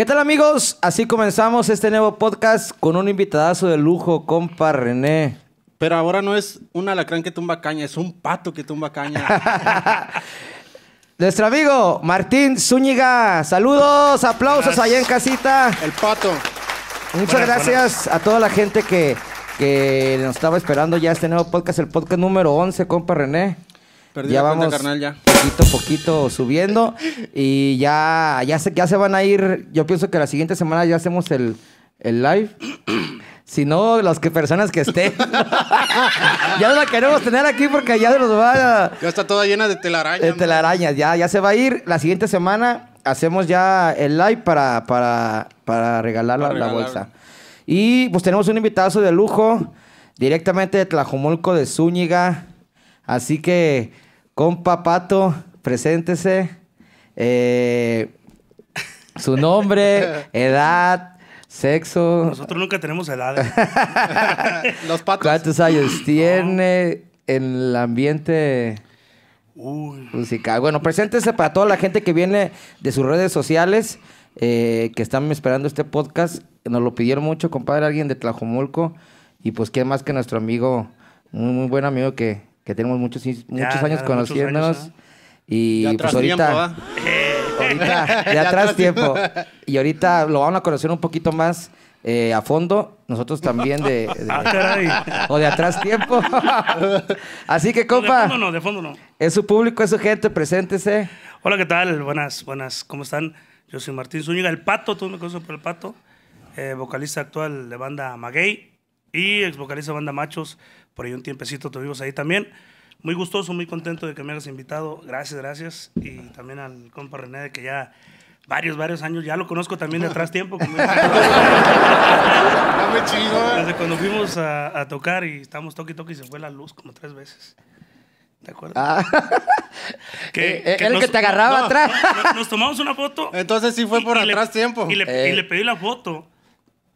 ¿Qué tal amigos? Así comenzamos este nuevo podcast con un invitadazo de lujo, compa René. Pero ahora no es un alacrán que tumba caña, es un pato que tumba caña. Nuestro amigo Martín Zúñiga, saludos, aplausos allá en casita. El pato. Muchas gracias a toda la gente que, nos estaba esperando ya este nuevo podcast, el podcast número 11, compa René. Perdí ya la vamos... carnal, ya poquito poquito subiendo. Y ya, ya, se, ya se van a ir. Yo pienso que la siguiente semana ya hacemos el, live. Si no, las que personas que estén. ya no la queremos tener aquí porque ya nos va Ya está toda llena de telarañas. De telarañas, ya, ya se va a ir. La siguiente semana hacemos ya el live para, para, regalar la, bolsa. Y pues tenemos un invitado de lujo directamente de Tlajomulco de Zúñiga. Así que Compa Pato, preséntese. Eh, su nombre, edad, sexo. Nosotros nunca tenemos edad. Los patos. ¿Cuántos años tiene en el ambiente musical? Bueno, preséntese para toda la gente que viene de sus redes sociales, eh, que están esperando este podcast. Nos lo pidieron mucho, compadre, alguien de Tlajomulco. Y pues, ¿qué más que nuestro amigo, un muy buen amigo que que tenemos muchos, muchos años conociéndonos. ¿ah? Y pues ahorita, ¿ah? ...de atrás tiempo. Y ahorita lo vamos a conocer un poquito más eh, a fondo. Nosotros también de... Ah, o de atrás tiempo. Así que, compa. de fondo no, de fondo no. Es su público, es su gente, preséntese. Hola, ¿qué tal? Buenas, buenas. ¿Cómo están? Yo soy Martín Zúñiga, el Pato, todos me conocen por el Pato. Eh, vocalista actual de banda Maguey y ex vocalista de banda Machos por ahí un tiempecito tuvimos ahí también. Muy gustoso, muy contento de que me hayas invitado. Gracias, gracias. Y también al compa René de que ya varios, varios años, ya lo conozco también de atrás tiempo. Como... Desde cuando fuimos a, tocar y estábamos toque y toque y se fue la luz como tres veces. ¿Te acuerdo ah. Que, eh, eh, el que te agarraba atrás. nos, tomamos una foto. Entonces sí fue por atrás tiempo. y le, eh. pedí la foto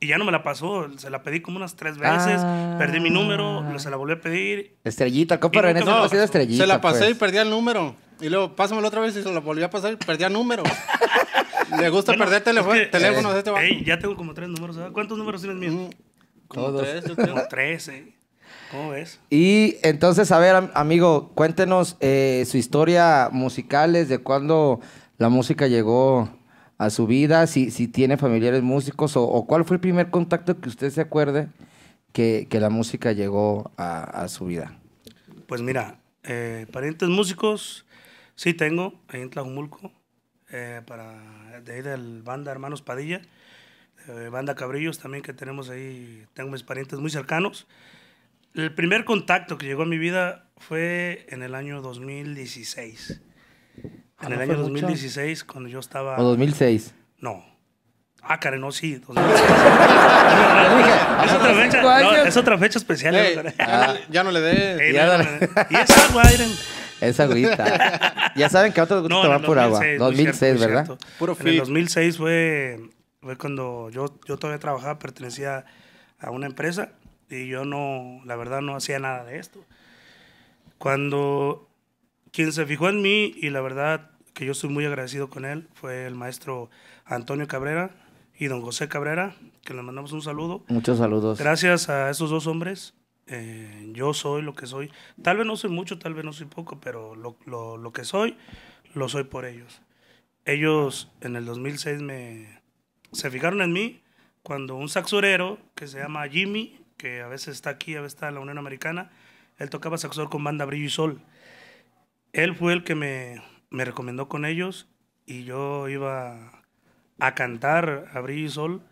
y ya no me la pasó, se la pedí como unas tres veces, perdí mi número, ah. se la volví a pedir. Estrellita, ¿Cómo René, no, ha sido estrellita. Se la pasé pues. y perdí el número. Y luego, pásamelo otra vez y se la volví a pasar y perdí el número. Le gusta perder teléfono, teléfonos eh, este Ey, ya tengo como tres números. ¿Cuántos números tienes míos? Mm, como Todos. tres, yo tengo tres, eh. ¿Cómo ves? Y entonces, a ver, amigo, cuéntenos eh, su historia musical, desde cuándo la música llegó a su vida, si, si tiene familiares músicos o, cuál fue el primer contacto que usted se acuerde que, que la música llegó a, su vida. Pues mira, eh, parientes músicos sí tengo ahí en Tlajumulco, eh, para, de ahí del banda Hermanos Padilla, eh, banda Cabrillos también que tenemos ahí, tengo mis parientes muy cercanos. El primer contacto que llegó a mi vida fue en el año 2016. En el año 2016, cuando yo estaba. ¿O 2006? No. Ah, Karen, no, sí. es, otra fecha, es otra fecha especial. ya no le dé. Eh, y es agua, Iren. Es agüita. ya saben que otros gusta van por agua. 2006, ¿verdad? en el 2006 fue, fue cuando yo, yo todavía trabajaba, pertenecía a una empresa y yo no, la verdad, no hacía nada de esto. Cuando quien se fijó en mí y la verdad que yo estoy muy agradecido con él fue el maestro Antonio Cabrera y don José Cabrera, que les mandamos un saludo. Muchos saludos. Gracias a esos dos hombres, eh, yo soy lo que soy. Tal vez no soy mucho, tal vez no soy poco, pero lo, que soy, lo soy por ellos. Ellos en el 2006 me, se fijaron en mí cuando un saxurero que se llama Jimmy, que a veces está aquí, a veces está en la Unión Americana, él tocaba saxor con banda Brillo y Sol. Él fue el que me, me recomendó con ellos y yo iba a cantar a y Sol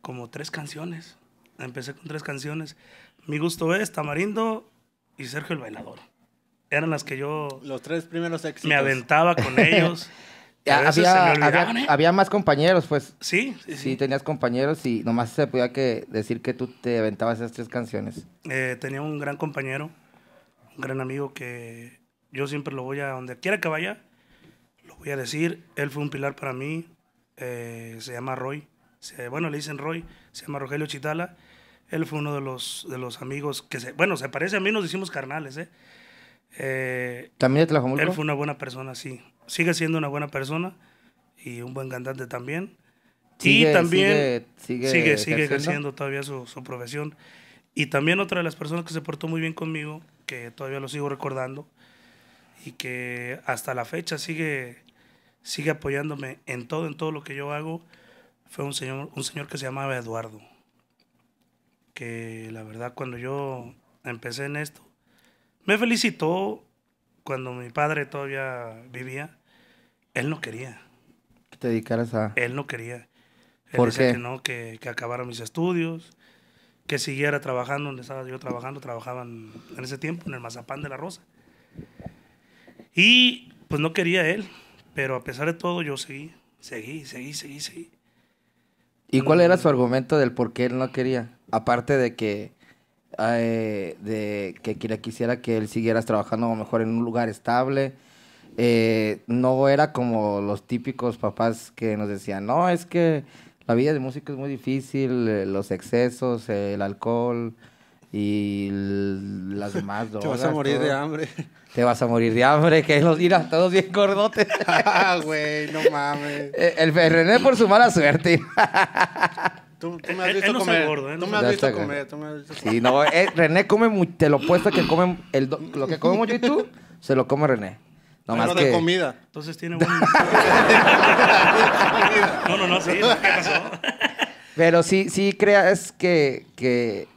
como tres canciones. Empecé con tres canciones. Mi gusto es Tamarindo y Sergio el Bailador. Eran las que yo... Los tres primeros Me aventaba con ellos. había, ¿eh? había, más compañeros, pues. Sí, sí, tenías compañeros y nomás se podía que decir que tú te aventabas esas tres canciones. Eh, tenía un gran compañero, un gran amigo que yo siempre lo voy a donde quiera que vaya, lo voy a decir. Él fue un pilar para mí. Eh, se llama Roy. Se, bueno, le dicen Roy. Se llama Rogelio Chitala. Él fue uno de los, de los amigos que se. Bueno, se parece a mí, nos hicimos carnales, ¿eh? eh también de Él fue una buena persona, sí. Sigue siendo una buena persona y un buen cantante también. y también sigue, sigue, sigue, todavía su profesión. Y también otra de las personas que se portó muy bien conmigo, que todavía lo sigo recordando, y que hasta la fecha sigue, sigue apoyándome en todo, en todo lo que yo hago, fue un señor, un señor que se llamaba Eduardo. Que la verdad cuando yo empecé en esto, me felicitó cuando mi padre todavía vivía. Él no quería. Que te dedicaras a... Él no quería. ¿Por qué? que no, acabara mis estudios, que siguiera trabajando donde estaba yo trabajando. Trabajaban en ese tiempo en el Mazapán de la Rosa. Y pues no quería él, pero a pesar de todo yo seguí, seguí, seguí, seguí, seguí. ¿Y cuál mm. era su argumento del por qué él no quería? Aparte de que eh, de que quisiera que él siguiera trabajando mejor en un lugar estable. Eh, no era como los típicos papás que nos decían, no, es que la vida de músico es muy difícil, eh, los excesos, el alcohol, y las demás Te vas a morir de hambre. Te vas a morir de hambre, que los iras todos bien gordotes. ah, güey, no mames. Eh, el René por su mala suerte. Tú, me has visto comer. Gordo, tú me has visto comer. Tú me has Sí, no, eh, René come, mucho te lo puesto que come, el lo que comemos mucho y tú, se lo come René. No más de que... comida. Entonces tiene un... no, no, no, ¿qué pasó? Pero sí, sí creas que,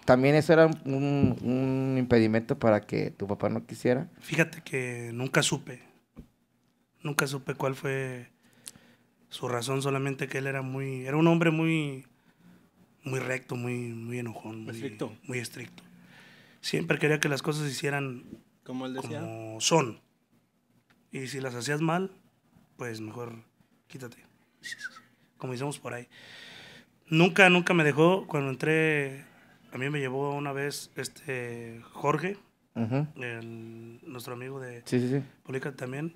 también eso era un, impedimento para que tu papá no quisiera. Fíjate que nunca supe. Nunca supe cuál fue su razón, solamente que él era muy. Era un hombre muy. Muy recto, muy, muy enojón. Muy estricto. Siempre quería que las cosas se hicieran. Como él decía. son. Y si las hacías mal, pues mejor quítate. Como hicimos por ahí. Nunca, nunca me dejó. Cuando entré, a mí me llevó una vez este Jorge, nuestro amigo de sí, sí, también,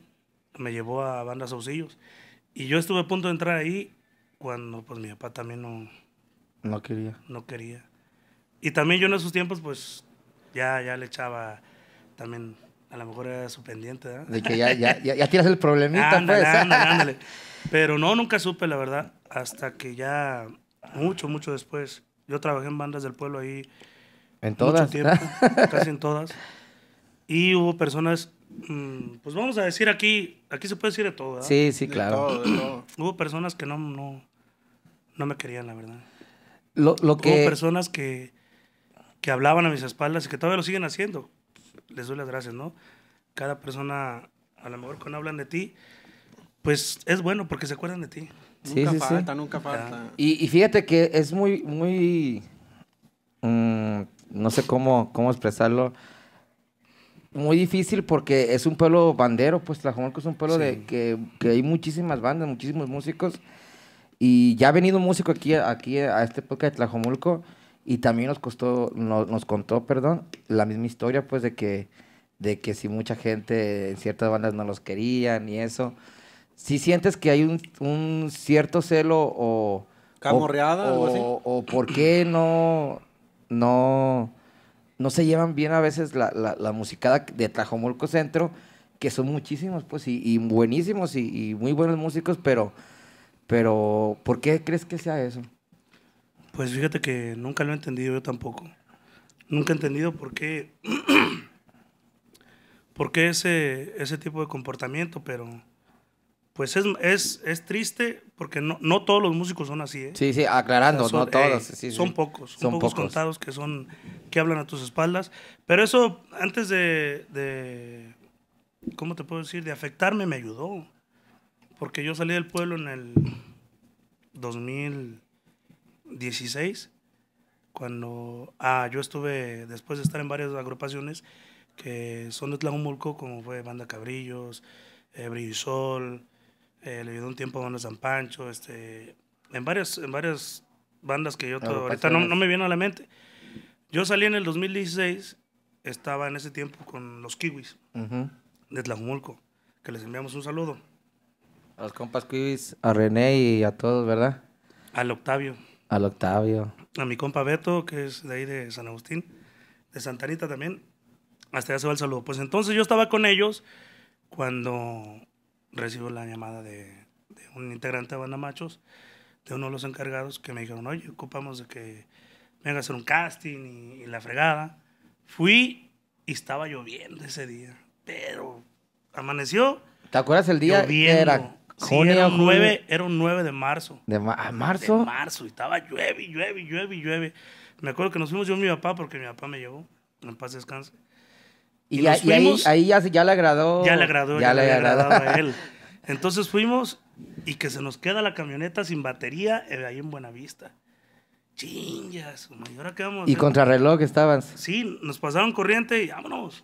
me llevó a Banda Saucillos. Y yo estuve a punto de entrar ahí cuando pues mi papá también no... No quería. No quería. Y también yo en esos tiempos pues ya, ya le echaba también, a lo mejor era su pendiente, De que ya, ya, el problemita, ándale, pues. ándale, Pero no, nunca supe, la verdad, hasta que ya mucho, mucho después. Yo trabajé en bandas del pueblo ahí. En todas. casi en todas. Y hubo personas, mm, pues vamos a decir aquí, aquí se puede decir de todo, Sí, sí, claro. hubo personas que no, no, no me querían, la verdad. Lo, que... Hubo personas que, que hablaban a mis espaldas y que todavía lo siguen haciendo. Les doy las gracias, ¿no? Cada persona, a lo mejor cuando hablan de ti, pues es bueno porque se acuerdan de ti. Sí, nunca sí, falta, sí. nunca falta. Y, y, fíjate que es muy, muy. Mm, no sé cómo, cómo expresarlo. Muy difícil porque es un pueblo bandero, pues Tlajomulco es un pueblo de que, que, hay muchísimas bandas, muchísimos músicos. Y ya ha venido un músico aquí, aquí a este época de Tlajomulco y también nos costó, nos contó, perdón, la misma historia, pues de que, de que si mucha gente en ciertas bandas no los querían y eso si sientes que hay un, cierto celo o... Camorreada o, así. O, por qué no, no, no se llevan bien a veces la, la, musicada de Tlajomulco Centro, que son muchísimos, pues, y, buenísimos y, muy buenos músicos, pero, pero ¿por qué crees que sea eso? Pues fíjate que nunca lo he entendido yo tampoco. Nunca he entendido por qué, por qué ese, ese tipo de comportamiento, pero pues es, es, es triste porque no, no todos los músicos son así. ¿eh? Sí, sí, aclarando, no todos. Son pocos, son, pocos, contados que, son, que hablan a tus espaldas. Pero eso, antes de, ¿cómo te puedo decir? De afectarme, me ayudó. Porque yo salí del pueblo en el 2016, cuando ah, yo estuve, después de estar en varias agrupaciones que son de Tlajumulco, como fue Banda Cabrillos, eh, eh, le ayudó un tiempo a Banda San Pancho, este, en varias en varias bandas que yo ahorita no, me viene a la mente. Yo salí en el 2016, estaba en ese tiempo con los kiwis de Tlajumulco, que les enviamos un saludo. A los compas kiwis, a René y a todos, ¿verdad? Al Octavio. Al Octavio. A mi compa Beto, que es de ahí de San Agustín, de Santanita también. Hasta ya se va el saludo. Pues entonces yo estaba con ellos cuando recibo la llamada de, un integrante de Banda Machos, de uno de los encargados, que me dijeron, oye, ocupamos de que venga a hacer un casting y, la fregada. Fui y estaba lloviendo ese día, pero amaneció. ¿Te acuerdas el día? Lloviendo. era Sí, era, un 9, era un 9 de marzo. ¿De ah, marzo? De marzo. Y estaba llueve, llueve, llueve, llueve. Me acuerdo que nos fuimos yo y mi papá, porque mi papá me llevó. En paz descanse. Y, ahí, ya, le agradó. Ya le agradó, ya, le, agradó a él. Entonces fuimos y que se nos queda la camioneta sin batería eh, ahí en Buenavista. Chingas, ¿y ahora qué vamos? estaban. Sí, nos pasaron corriente y vámonos.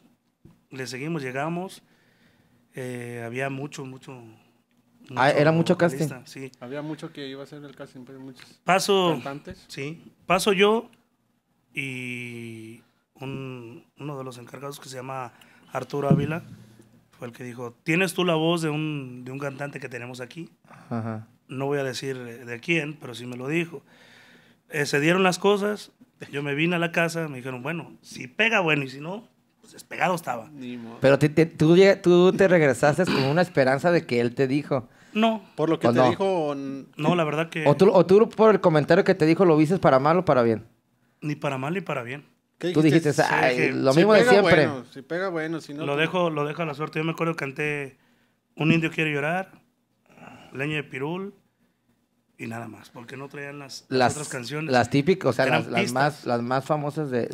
Le seguimos, llegamos. Eh, había mucho, ah, mucho. era mucho casting. Había mucho que iba a ser el casting, pero muchos. Sí. Paso yo y uno de los encargados que se llama Arturo Ávila, fue el que dijo, tienes tú la voz de un, cantante que tenemos aquí. No voy a decir eh, de quién, pero sí me lo dijo. Eh, se dieron las cosas, yo me vine a la casa, me dijeron, bueno, si pega, bueno, y si no, pues despegado estaba. Pero tú, tú te regresaste con una esperanza de que él te dijo. No. Por lo que te dijo. No, la verdad que. O tú, o tú, por el comentario que te dijo lo viste para mal o para bien. Ni para mal ni para bien. Tú dijiste, lo mismo de siempre. si pega bueno, si no. Lo pues. dejo, lo dejo a la suerte. Yo me acuerdo que canté Un indio quiere llorar, Leña de Pirul y nada más, porque no traían las, otras canciones. Las típicas, o sea, las, más, las más famosas de,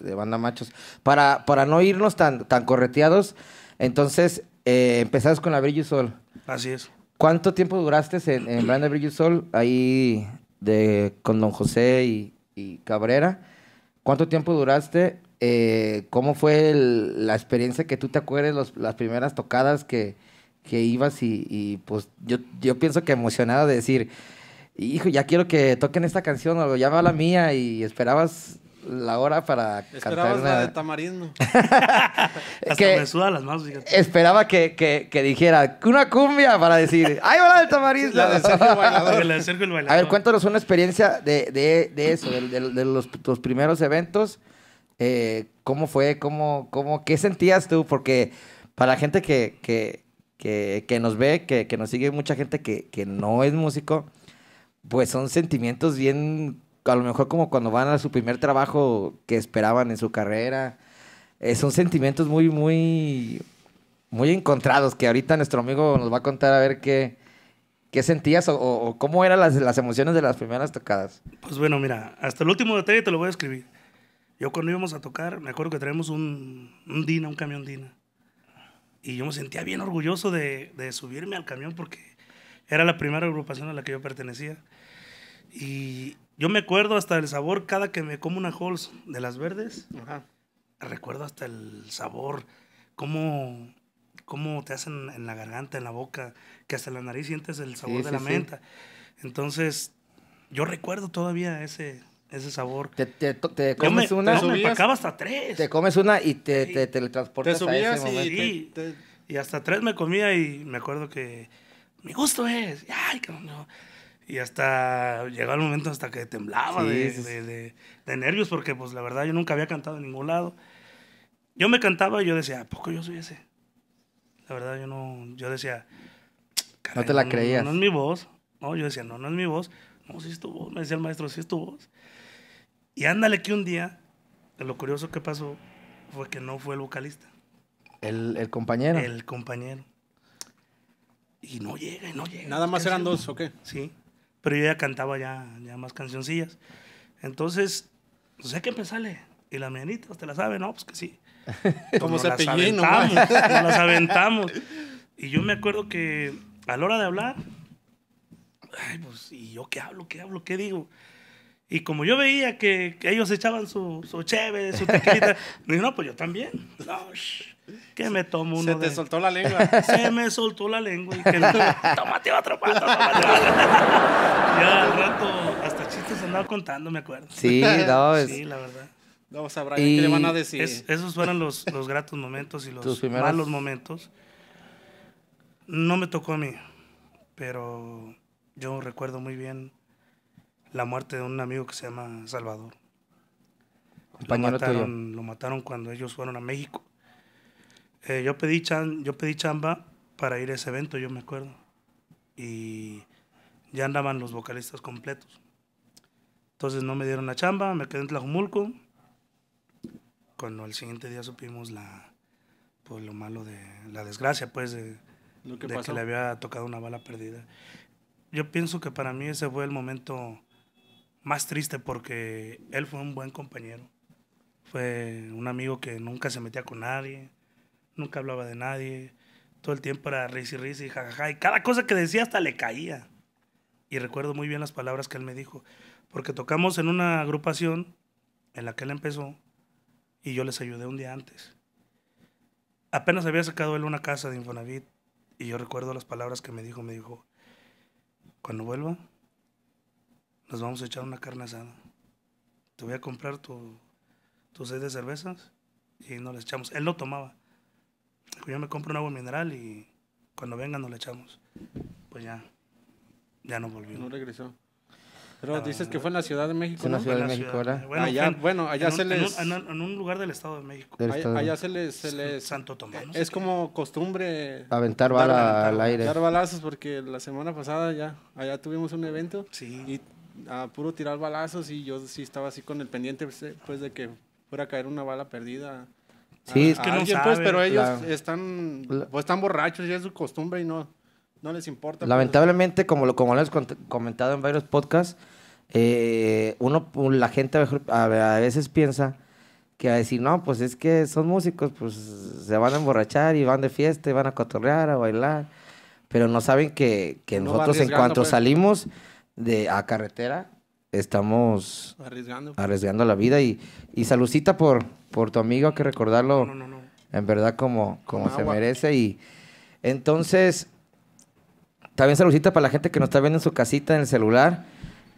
de, Banda Machos. Para, para no irnos tan, tan correteados, entonces eh, empezás con La Brillo Sol. Así es. ¿Cuánto tiempo duraste en, en Banda Brillo Sol ahí de, con Don José y, y Cabrera? ¿Cuánto tiempo duraste? Eh, ¿Cómo fue la experiencia que tú te acuerdes, las primeras tocadas que, ibas y, pues yo, yo pienso que emocionado de decir, hijo, ya quiero que toquen esta canción o ya va la mía y esperabas la hora para de tamarindo. me suda las manos, esperaba que, que, dijera una cumbia para decir, ¡ay, va la tamarindo! La A ver, cuéntanos una experiencia de, eso, de, los, primeros eventos. Eh, cómo, ¿Qué sentías tú? Porque para la gente que, que, que, nos ve, que, nos sigue mucha gente que, que no es músico, pues son sentimientos bien a lo mejor como cuando van a su primer trabajo que esperaban en su carrera. Eh, son sentimientos muy, muy, muy encontrados que ahorita nuestro amigo nos va a contar a ver qué, qué sentías o, cómo eran las, las, emociones de las primeras tocadas. Pues bueno, mira, hasta el último detalle te lo voy a escribir. Yo cuando íbamos a tocar, me acuerdo que traíamos un, un Dina, un camión Dina. Y yo me sentía bien orgulloso de, de subirme al camión porque era la primera agrupación a la que yo pertenecía. Y, yo me acuerdo hasta el sabor cada que me como una Halls de las verdes. Recuerdo hasta el sabor, cómo, cómo te hacen en la garganta, en la boca, que hasta la nariz sientes el sabor de la menta. Entonces, yo recuerdo todavía ese, ese sabor. Te, te, comes una. Te subías, me hasta tres. Te comes una y te, te, teletransportas te a ese y, momento. Y, hasta tres me comía y me acuerdo que mi gusto es. Ay, no, y hasta llegaba el momento hasta que temblaba de, nervios, porque pues la verdad yo nunca había cantado en ningún lado. Yo me cantaba y yo decía, ¿a poco yo soy ese? La verdad yo no, yo decía... No te la creías. No, es mi voz. No, yo decía, no, no es mi voz. No, sí es tu voz. Me decía el maestro, si es tu voz. Y ándale que un día, lo curioso que pasó fue que no fue el vocalista. El, compañero. El compañero. Y no llega, y no llega. ¿Nada más eran dos o qué? Sí pero yo ya cantaba ya, más cancioncillas. Entonces, pues hay que empezarle. Y la mañanitas, ¿usted la sabe? No, pues que sí. Pues como se más. Nos aventamos. Y yo me acuerdo que a la hora de hablar, ay, pues, ¿y yo qué hablo? ¿Qué hablo? ¿Qué digo? Y como yo veía que, ellos echaban su, su cheve, su tequilita, dije, no, pues yo también. No, que me tomo uno. Se te soltó la lengua. Se me soltó la lengua. Y que tomate tómate otro pato, ya al rato, hasta chistes andaba contando, me acuerdo. Sí, es... Sí, la verdad. vamos a ver qué le van a decir. esos fueron los, gratos momentos y los malos momentos. No me tocó a mí, pero yo recuerdo muy bien la muerte de un amigo que se llama Salvador. Compañero lo mataron cuando ellos fueron a México. Eh, yo, pedí yo pedí chamba para ir a ese evento, yo me acuerdo. Y ya andaban los vocalistas completos. Entonces no me dieron la chamba, me quedé en Tlajumulco. Cuando al siguiente día supimos la, por pues, lo malo de la desgracia, pues, de que le había tocado una bala perdida. Yo pienso que para mí ese fue el momento más triste porque él fue un buen compañero. Fue un amigo que nunca se metía con nadie, nunca hablaba de nadie, todo el tiempo era risi y jajaja, y cada cosa que decía hasta le caía. Y recuerdo muy bien las palabras que él me dijo, porque tocamos en una agrupación en la que él empezó y yo les ayudé un día antes. Apenas había sacado él una casa de Infonavit y yo recuerdo las palabras que me dijo, me dijo, cuando vuelva, nos vamos a echar una carne asada. Te voy a comprar tu, tu sed de cervezas y nos las echamos. Él lo tomaba yo me compro un agua mineral y cuando venga nos la echamos. Pues ya, ya no volvió. No regresó. Pero ah, dices que fue en la Ciudad de México. En la Ciudad de México, ¿verdad? Bueno, allá, bueno, allá se les... En un, lugar del Estado de México. Allá, se les... Se Santo Tomás. es como costumbre... Aventar balas al aire. Aventar balazos porque la semana pasada ya, allá tuvimos un evento. Sí. Y a puro tirar balazos y yo sí estaba así con el pendiente pues de que fuera a caer una bala perdida Sí, ah, es que no pues, pero ellos están, pues, están borrachos, ya es su costumbre y no, no les importa. Pues. Lamentablemente, como lo como les comentado en varios podcasts, eh, uno, la gente a veces piensa que a decir, no, pues es que son músicos, pues se van a emborrachar y van de fiesta y van a cotorrear, a bailar, pero no saben que, que nosotros en cuanto salimos de a carretera, estamos arriesgando, la vida. Y, y saludcita por, por tu amigo, hay que recordarlo en verdad como, como se merece. Y entonces, también saludcita para la gente que nos está viendo en su casita, en el celular.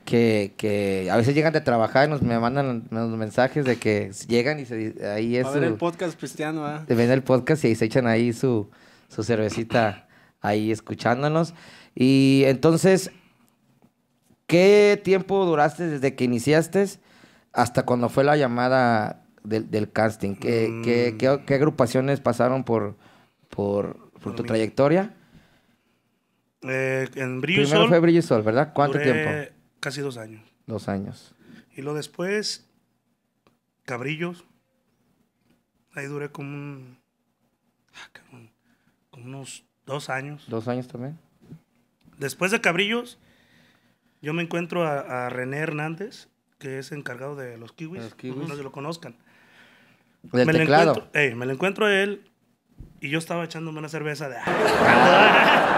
Que, a veces llegan de trabajar y nos me mandan los mensajes de que llegan y se, ahí es. A el podcast cristiano, ¿eh? Ven el podcast y ahí se echan ahí su, su cervecita ahí escuchándonos. Y entonces, ¿Qué tiempo duraste desde que iniciaste hasta cuando fue la llamada del, casting? Mm. ¿Qué, agrupaciones pasaron por, por, tu trayectoria? Eh, en Brillo Primero fue Brillo Sol, ¿verdad? ¿Cuánto tiempo? Casi dos años. Dos años. Y lo después, Cabrillos. Ahí duré como un. Ah, como unos dos años. Dos años también. Después de Cabrillos, yo me encuentro a, René Hernández, que es encargado de los kiwis. que lo conozcan. Del me teclado. Lo encuentro, me lo encuentro a él y yo estaba echándome una cerveza de...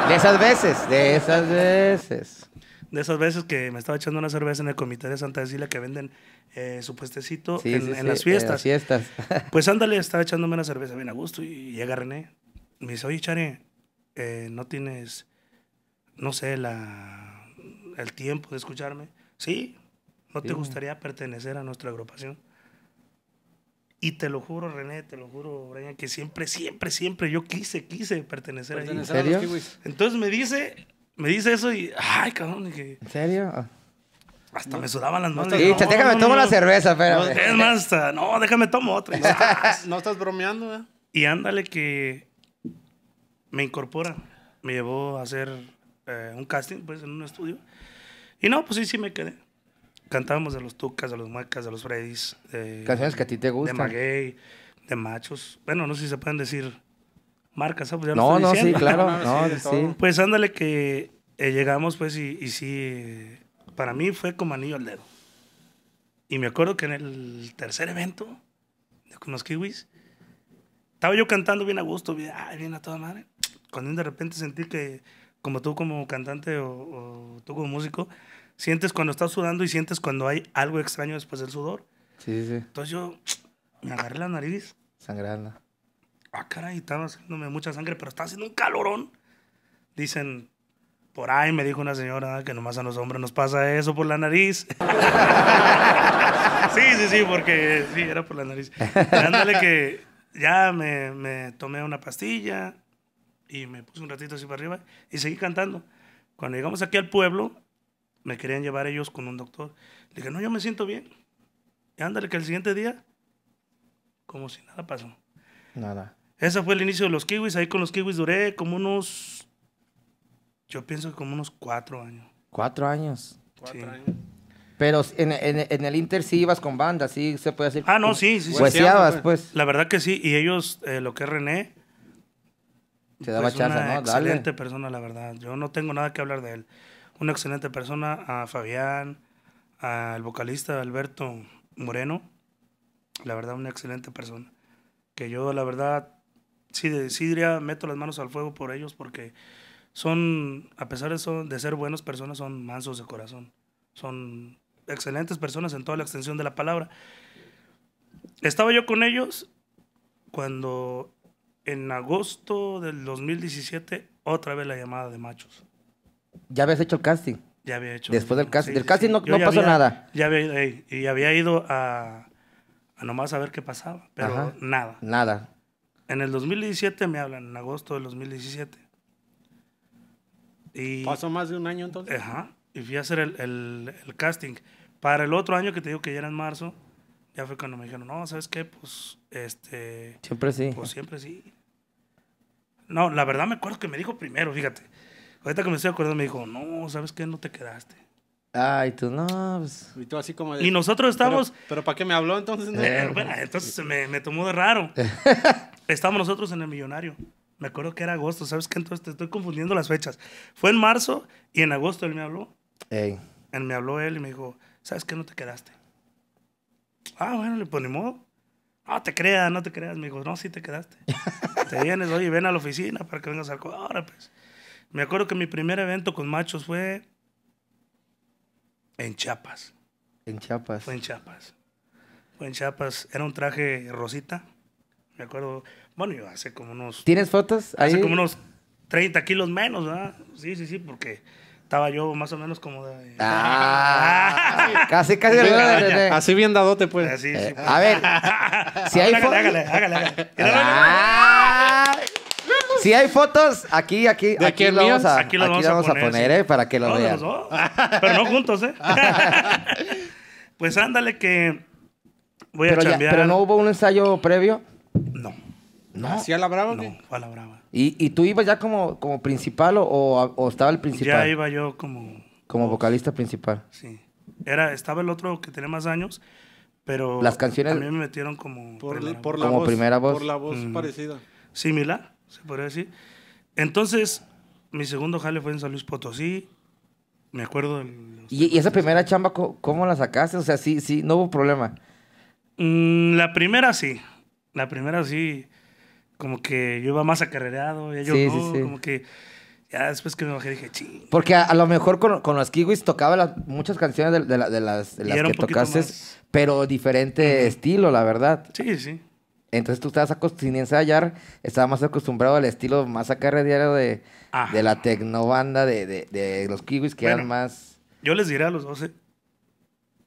de esas veces, de esas veces. De esas veces que me estaba echando una cerveza en el Comité de Santa Cecilia que venden eh, su puestecito en, sí, las fiestas. En las fiestas. pues ándale, estaba echándome una cerveza bien a gusto y llega René. Me dice, oye, Chare, eh, ¿no tienes, no sé, la el tiempo de escucharme. Sí, no te gustaría pertenecer a nuestra agrupación. Y te lo juro, René, te lo juro, Brian, que siempre, siempre, siempre yo quise, quise pertenecer, a ahí. Entonces me dice, me dice eso y, ay, cabrón, dije. ¿En serio? Ah. Hasta me sudaban las manos. déjame tomo la cerveza, pero. es más, no, déjame tomo otra. no, estás bromeando, ¿eh? Y ándale que me incorpora. Me llevó a hacer eh, un casting, pues, en un estudio. Y no, pues sí, sí me quedé. Cantábamos de los Tucas, de los Macas, de los Freddys. De, Canciones que a ti te gustan. De Maguey, de Machos. Bueno, no sé si se pueden decir marcas, ¿ah? pues ya No, no, sí, claro. Pues ándale que eh, llegamos, pues, y, sí, eh, para mí fue como anillo al dedo. Y me acuerdo que en el tercer evento, con los kiwis, estaba yo cantando bien a gusto, bien a toda madre. Cuando de repente sentí que como tú como cantante o, tú como músico, sientes cuando estás sudando y sientes cuando hay algo extraño después del sudor. Sí, sí. Entonces yo me agarré la nariz. Sangrarla. Ah, caray, estaba haciéndome mucha sangre, pero estaba haciendo un calorón. Dicen, por ahí me dijo una señora que nomás a los hombres nos pasa eso por la nariz. sí, sí, sí, porque sí, era por la nariz. que ya me, me tomé una pastilla, y me puse un ratito así para arriba y seguí cantando. Cuando llegamos aquí al pueblo, me querían llevar ellos con un doctor. dije, no, yo me siento bien. Y ándale, que el siguiente día, como si nada pasó. Nada. Ese fue el inicio de los kiwis. Ahí con los kiwis duré como unos, yo pienso que como unos cuatro años. ¿Cuatro años? Cuatro años. Pero en, en, en, el Inter sí ibas con bandas, sí se puede decir. Ah, no, sí, sí. Hueseabas, pues. pues. La verdad que sí. Y ellos, eh, lo que es René, se daba pues una Excelente persona, la verdad. Yo no tengo nada que hablar de él. Una excelente persona, a Fabián, al vocalista Alberto Moreno. La verdad, una excelente persona. Que yo, la verdad, sí, sí diría, meto las manos al fuego por ellos porque son, a pesar de, eso de ser buenas personas, son mansos de corazón. Son excelentes personas en toda la extensión de la palabra. Estaba yo con ellos cuando en agosto del 2017, otra vez la llamada de machos. ¿Ya habías hecho el casting? Ya había hecho. Después del casting. del casting no, pasó nada. Ya había, y había ido a, nomás a ver qué pasaba, pero nada. Nada. En el 2017 me hablan, en agosto del 2017. Y, ¿Pasó más de un año entonces? Ajá. Y fui a hacer el, el casting. Para el otro año que te digo que ya era en marzo, ya fue cuando me dijeron, no, ¿sabes qué? Pues, este... Siempre sí. Pues siempre sí. No, la verdad me acuerdo que me dijo primero, fíjate. Ahorita que me estoy acordando me dijo, no, ¿sabes qué? No te quedaste. Ay, tú no. Pues. Y tú así como Y nosotros estamos... Pero, ¿para qué me habló entonces? Eh, bueno, entonces me, me tomó de raro. Estábamos nosotros en el millonario. Me acuerdo que era agosto, ¿sabes qué? Entonces te estoy confundiendo las fechas. Fue en marzo y en agosto él me habló. Ey. Él me habló él y me dijo, ¿sabes qué? No te quedaste. Ah, bueno, le ponemos no ah, te creas, no te creas. Me dijo, no, sí te quedaste. te vienes, oye, ven a la oficina para que vengas al Ahora, pues. Me acuerdo que mi primer evento con machos fue en Chiapas. En Chiapas. Fue en Chiapas. Fue en Chiapas. Era un traje rosita. Me acuerdo. Bueno, yo hace como unos. ¿Tienes fotos? Ahí? Hace como unos 30 kilos menos, ¿verdad? Sí, sí, sí, porque estaba yo más o menos como de. Ah. casi, casi. Así bien dadote, pues. Así, eh, eh, pues. A ver. si hay fotos. hágale, si hay fotos, aquí, aquí, aquí, lo vamos a, aquí, lo vamos, a poner, ¿eh? Para que lo vean. pero no juntos, ¿eh? pues ándale, que voy pero a chambear. ¿Pero no hubo un ensayo previo? No. ¿No? a la brava? No, fue a la brava. ¿Y, tú ibas ya como, como principal o, estaba el principal? Ya iba yo como... Como vocalista principal. Sí. Era, estaba el otro que tenía más años, pero... Las canciones... A me metieron como... Por, primera, voz, Por la voz parecida. Similar, se podría decir. Entonces, mi segundo jale fue en San Luis Potosí. Me acuerdo. ¿Y, ¿Y, esa primera chamba cómo la sacaste? O sea, sí, sí, no hubo problema. Mm, la primera sí. La primera sí como que yo iba más acarreado, ya yo como que ya después que me bajé dije, ching. Porque a, lo mejor con, con, los kiwis tocaba muchas canciones de, las, que tocaste, pero diferente estilo, la verdad. Sí, sí. Entonces tú estabas acostumbrado, sin ensayar, estaba más acostumbrado al estilo más acarreado de, ah. de la tecnobanda de, de, los kiwis que eran más... Yo les diré a los 12,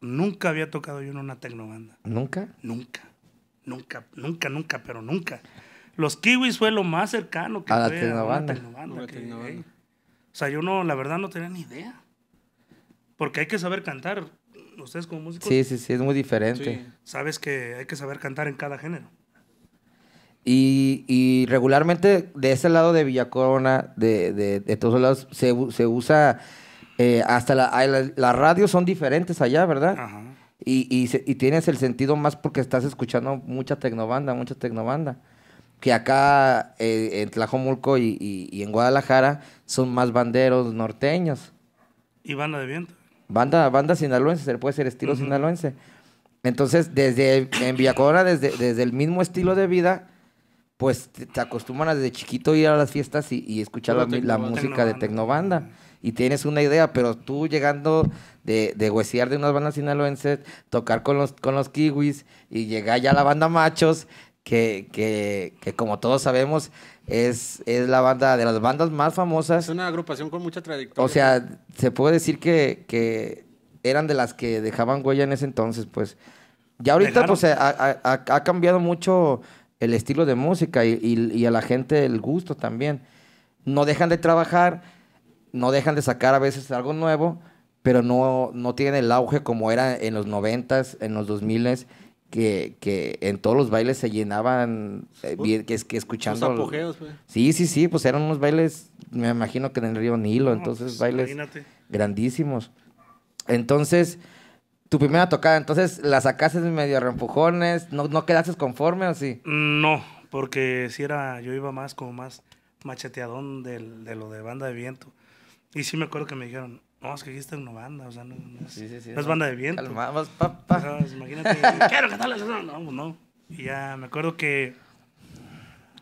nunca había tocado yo en una tecnobanda. ¿Nunca? Nunca. Nunca, nunca, nunca, pero nunca. Los kiwis fue lo más cercano que a la tecnobanda. O sea, yo no, la verdad no tenía ni idea. Porque hay que saber cantar. Ustedes como músicos. Sí, sí, sí, es muy diferente. Sabes que hay que saber cantar en cada género. Y, y regularmente de ese lado de Villacorona, de, de, de todos lados, se, usa eh, hasta la, las radios son diferentes allá, ¿verdad? Ajá. Y, y, y, tienes el sentido más porque estás escuchando mucha tecnobanda, mucha tecnobanda que acá eh, en Tlajomulco y, en Guadalajara son más banderos norteños. Y banda de viento. Banda, banda sinaloense, se puede ser estilo sinaloense. Entonces, desde en Villacora, desde, desde el mismo estilo de vida, pues te, acostumbras acostumbran desde chiquito a ir a las fiestas y, escuchar la, música de Tecnobanda. Y tienes una idea, pero tú llegando de, de de unas bandas sinaloenses, tocar con los, con los kiwis y llegar ya a la banda machos que, que, que como todos sabemos, es, es la banda de las bandas más famosas. Es una agrupación con mucha trayectoria. O sea, se puede decir que, que eran de las que dejaban huella en ese entonces, pues. Ya ahorita, pues, eh, ha, ha, cambiado mucho el estilo de música y, y, a la gente el gusto también. No dejan de trabajar, no dejan de sacar a veces algo nuevo, pero no, no tienen el auge como era en los noventas en los 2000 miles que, que en todos los bailes se llenaban, eh, que, escuchando... Los Sí, sí, sí, pues eran unos bailes, me imagino que en el río Nilo, entonces pues, bailes grandísimos. Entonces, tu primera tocada, entonces la sacaste medio rempujones, ¿no, no quedaste conforme o sí? No, porque si era, yo iba más como más macheteadón de lo de banda de viento. Y sí me acuerdo que me dijeron, no, es que aquí está una banda, o sea, no, es, no es banda de viento. Calmabas, papá. O pues, imagínate, quiero No, no, pues, no. Y ya me acuerdo que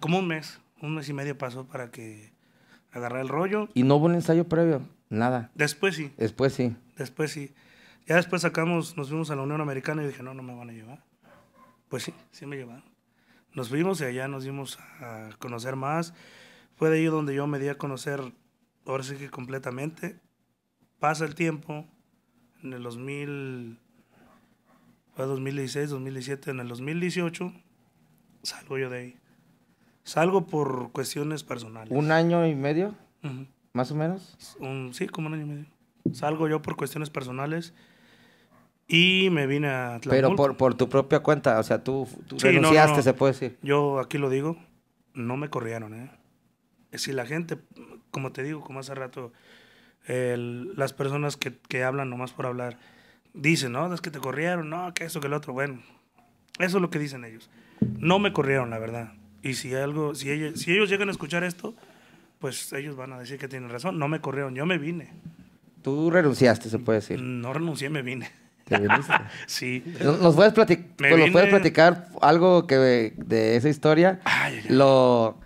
como un mes, un mes y medio pasó para que agarré el rollo. ¿Y no hubo un ensayo previo? Nada. Después sí. Después sí. Después sí. Ya después sacamos, nos fuimos a la Unión Americana y dije, no, no me van a llevar. Pues sí, sí me llevaron. Nos fuimos y allá nos dimos a conocer más. Fue de ahí donde yo me di a conocer, ahora sí que completamente pasa el tiempo, en el 2000, fue 2016, 2017, en el 2018, salgo yo de ahí. Salgo por cuestiones personales. ¿Un año y medio? ¿Más o menos? sí, como un año y medio. Salgo yo por cuestiones personales y me vine a Pero por, tu propia cuenta, o sea, tú, renunciaste, se puede decir. Yo aquí lo digo, no me corrieron, ¿eh? Si la gente, como te digo, como hace rato, el, las personas que, hablan nomás por hablar. Dicen, ¿no? Es que te corrieron, no, que eso, que el otro. Bueno, eso es lo que dicen ellos. No me corrieron, la verdad. Y si algo, si ellos, si ellos llegan a escuchar esto, pues ellos van a decir que tienen razón. No me corrieron, yo me vine. Tú renunciaste, se puede decir. No renuncié, me vine. sí. ¿Nos puedes, ¿Nos puedes, platicar algo que de esa historia? Lo...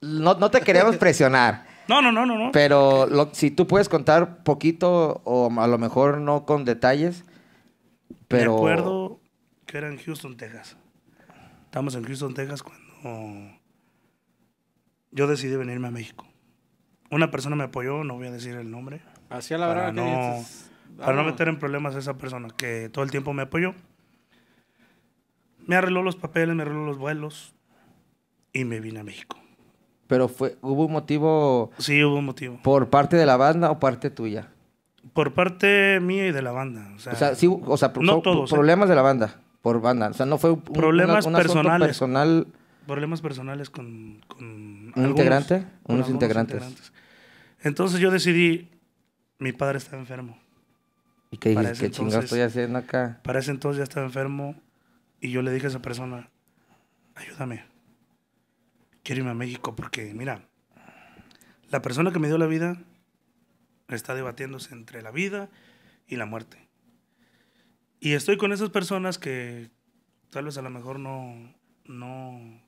No, no, te queremos presionar, no, no, no, no. Pero si tú puedes contar poquito o a lo mejor no con detalles, pero... Me acuerdo que era en Houston, Texas. Estamos en Houston, Texas cuando yo decidí venirme a México. Una persona me apoyó, no voy a decir el nombre. Así Hacía la verdad Para ah, no meter en problemas a esa persona que todo el tiempo me apoyó. Me arregló los papeles, me arregló los vuelos y me vine a México. Pero fue, hubo un motivo. Sí, hubo un motivo. ¿Por parte de la banda o parte tuya? Por parte mía y de la banda. O sea, no todos, ¿eh? problemas de la banda, por banda. O sea, no fue un, problemas personales. personal. Problemas personales con. ¿Un integrante? unos integrantes. Entonces yo decidí. Mi padre estaba enfermo. ¿Y qué ¿Qué chingados estoy haciendo acá? Para ese entonces ya estaba enfermo y yo le dije a esa persona: ayúdame quiero irme a México porque, mira, la persona que me dio la vida está debatiéndose entre la vida y la muerte. Y estoy con esas personas que tal vez a lo mejor no, no,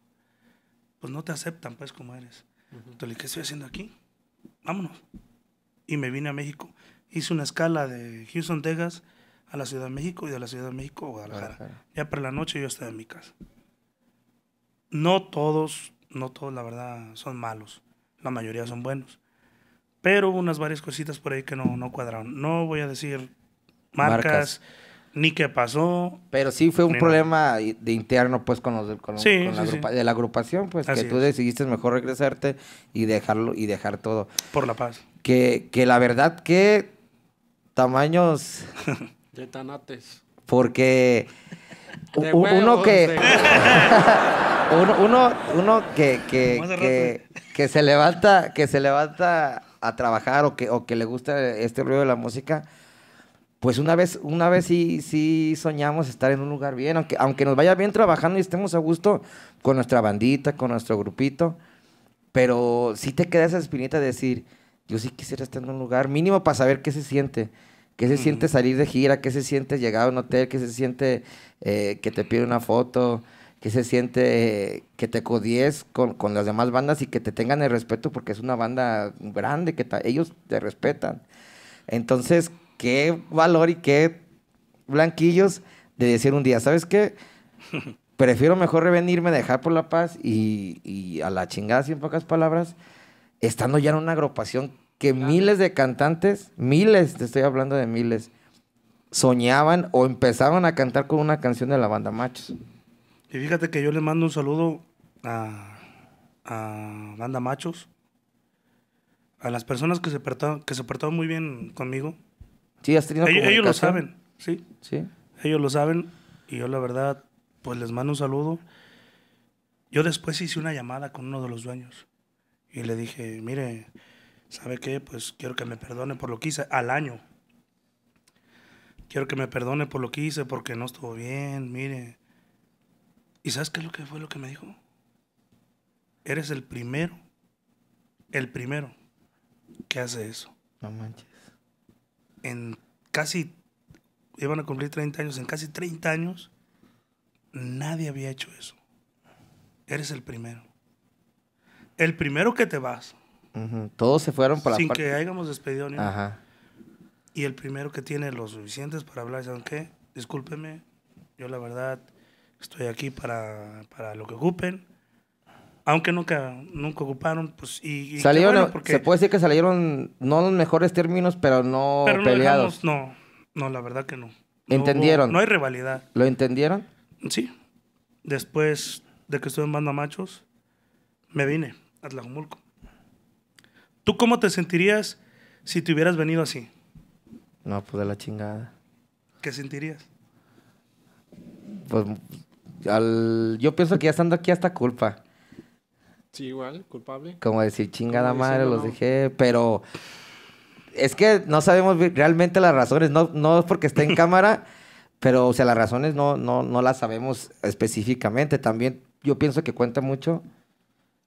pues no te aceptan pues como eres. Uh ¿qué estoy haciendo aquí? Vámonos. Y me vine a México. Hice una escala de Houston, Texas a la Ciudad de México y de la Ciudad de México a Ya para la noche yo estaba en mi casa. No todos no todos, la verdad, son malos. La mayoría son buenos. Pero hubo unas varias cositas por ahí que no, no cuadraron. No voy a decir marcas, ni qué pasó. Pero sí fue un problema de interno, pues, con los, de, la, agrupación, pues, que tú decidiste mejor regresarte y dejarlo y dejar todo. Por la paz. Que, la verdad que tamaños... de tanates. Porque... uno que... uno, uno, uno que, eh. que, se levanta, que se levanta a trabajar o que, o que le gusta este ruido de la música, pues una vez, una vez sí, sí soñamos estar en un lugar bien, aunque, aunque nos vaya bien trabajando y estemos a gusto con nuestra bandita, con nuestro grupito, pero sí te queda esa espinita de decir, yo sí quisiera estar en un lugar mínimo para saber qué se siente. ¿Qué se siente salir de gira? ¿Qué se siente llegar a un hotel? ¿Qué se siente eh, que te pide una foto? que se siente que te codies con, las demás bandas y que te tengan el respeto porque es una banda grande, que ellos te respetan. Entonces, qué valor y qué blanquillos de decir un día, ¿sabes qué? Prefiero mejor revenirme, dejar por la paz y, a la chingada, sin pocas palabras, estando ya en una agrupación que miles de cantantes, miles, te estoy hablando de miles, soñaban o empezaban a cantar con una canción de la banda Machos. Y fíjate que yo le mando un saludo a, a Banda Machos, a las personas que se, portaron, que muy bien conmigo. Sí, has ellos, ellos lo saben, ¿sí? sí. Ellos lo saben y yo la verdad, pues les mando un saludo. Yo después hice una llamada con uno de los dueños y le dije, mire, ¿sabe qué? Pues quiero que me perdone por lo que hice al año. Quiero que me perdone por lo que hice porque no estuvo bien, mire. ¿Y sabes qué lo que fue lo que me dijo? Eres el primero, el primero que hace eso. No manches. En casi, iban a cumplir 30 años, en casi 30 años, nadie había hecho eso. Eres el primero. El primero que te vas. Todos se fueron para Sin que hayamos despedido ni Ajá. Y el primero que tiene los suficientes para hablar, ¿saben qué? Discúlpeme, yo la verdad Estoy aquí para, para lo que ocupen. Aunque nunca, nunca ocuparon, pues. Y, salieron, porque, se puede decir que salieron no los mejores términos, pero no peleados. No, no, la verdad que no. ¿Entendieron? no, hay rivalidad. ¿Lo entendieron? Sí. Después de que estuve en Banda Machos, me vine a Tlajumulco. ¿Tú cómo te sentirías si te hubieras venido así? No, pues de la chingada. ¿Qué sentirías? Pues al, yo pienso que ya estando aquí hasta culpa. Sí, igual, culpable. Como decir, chingada madre, los dejé, pero es que no sabemos realmente las razones, no, no es porque esté en cámara, pero o sea, las razones no, no, no las sabemos específicamente. También yo pienso que cuenta mucho.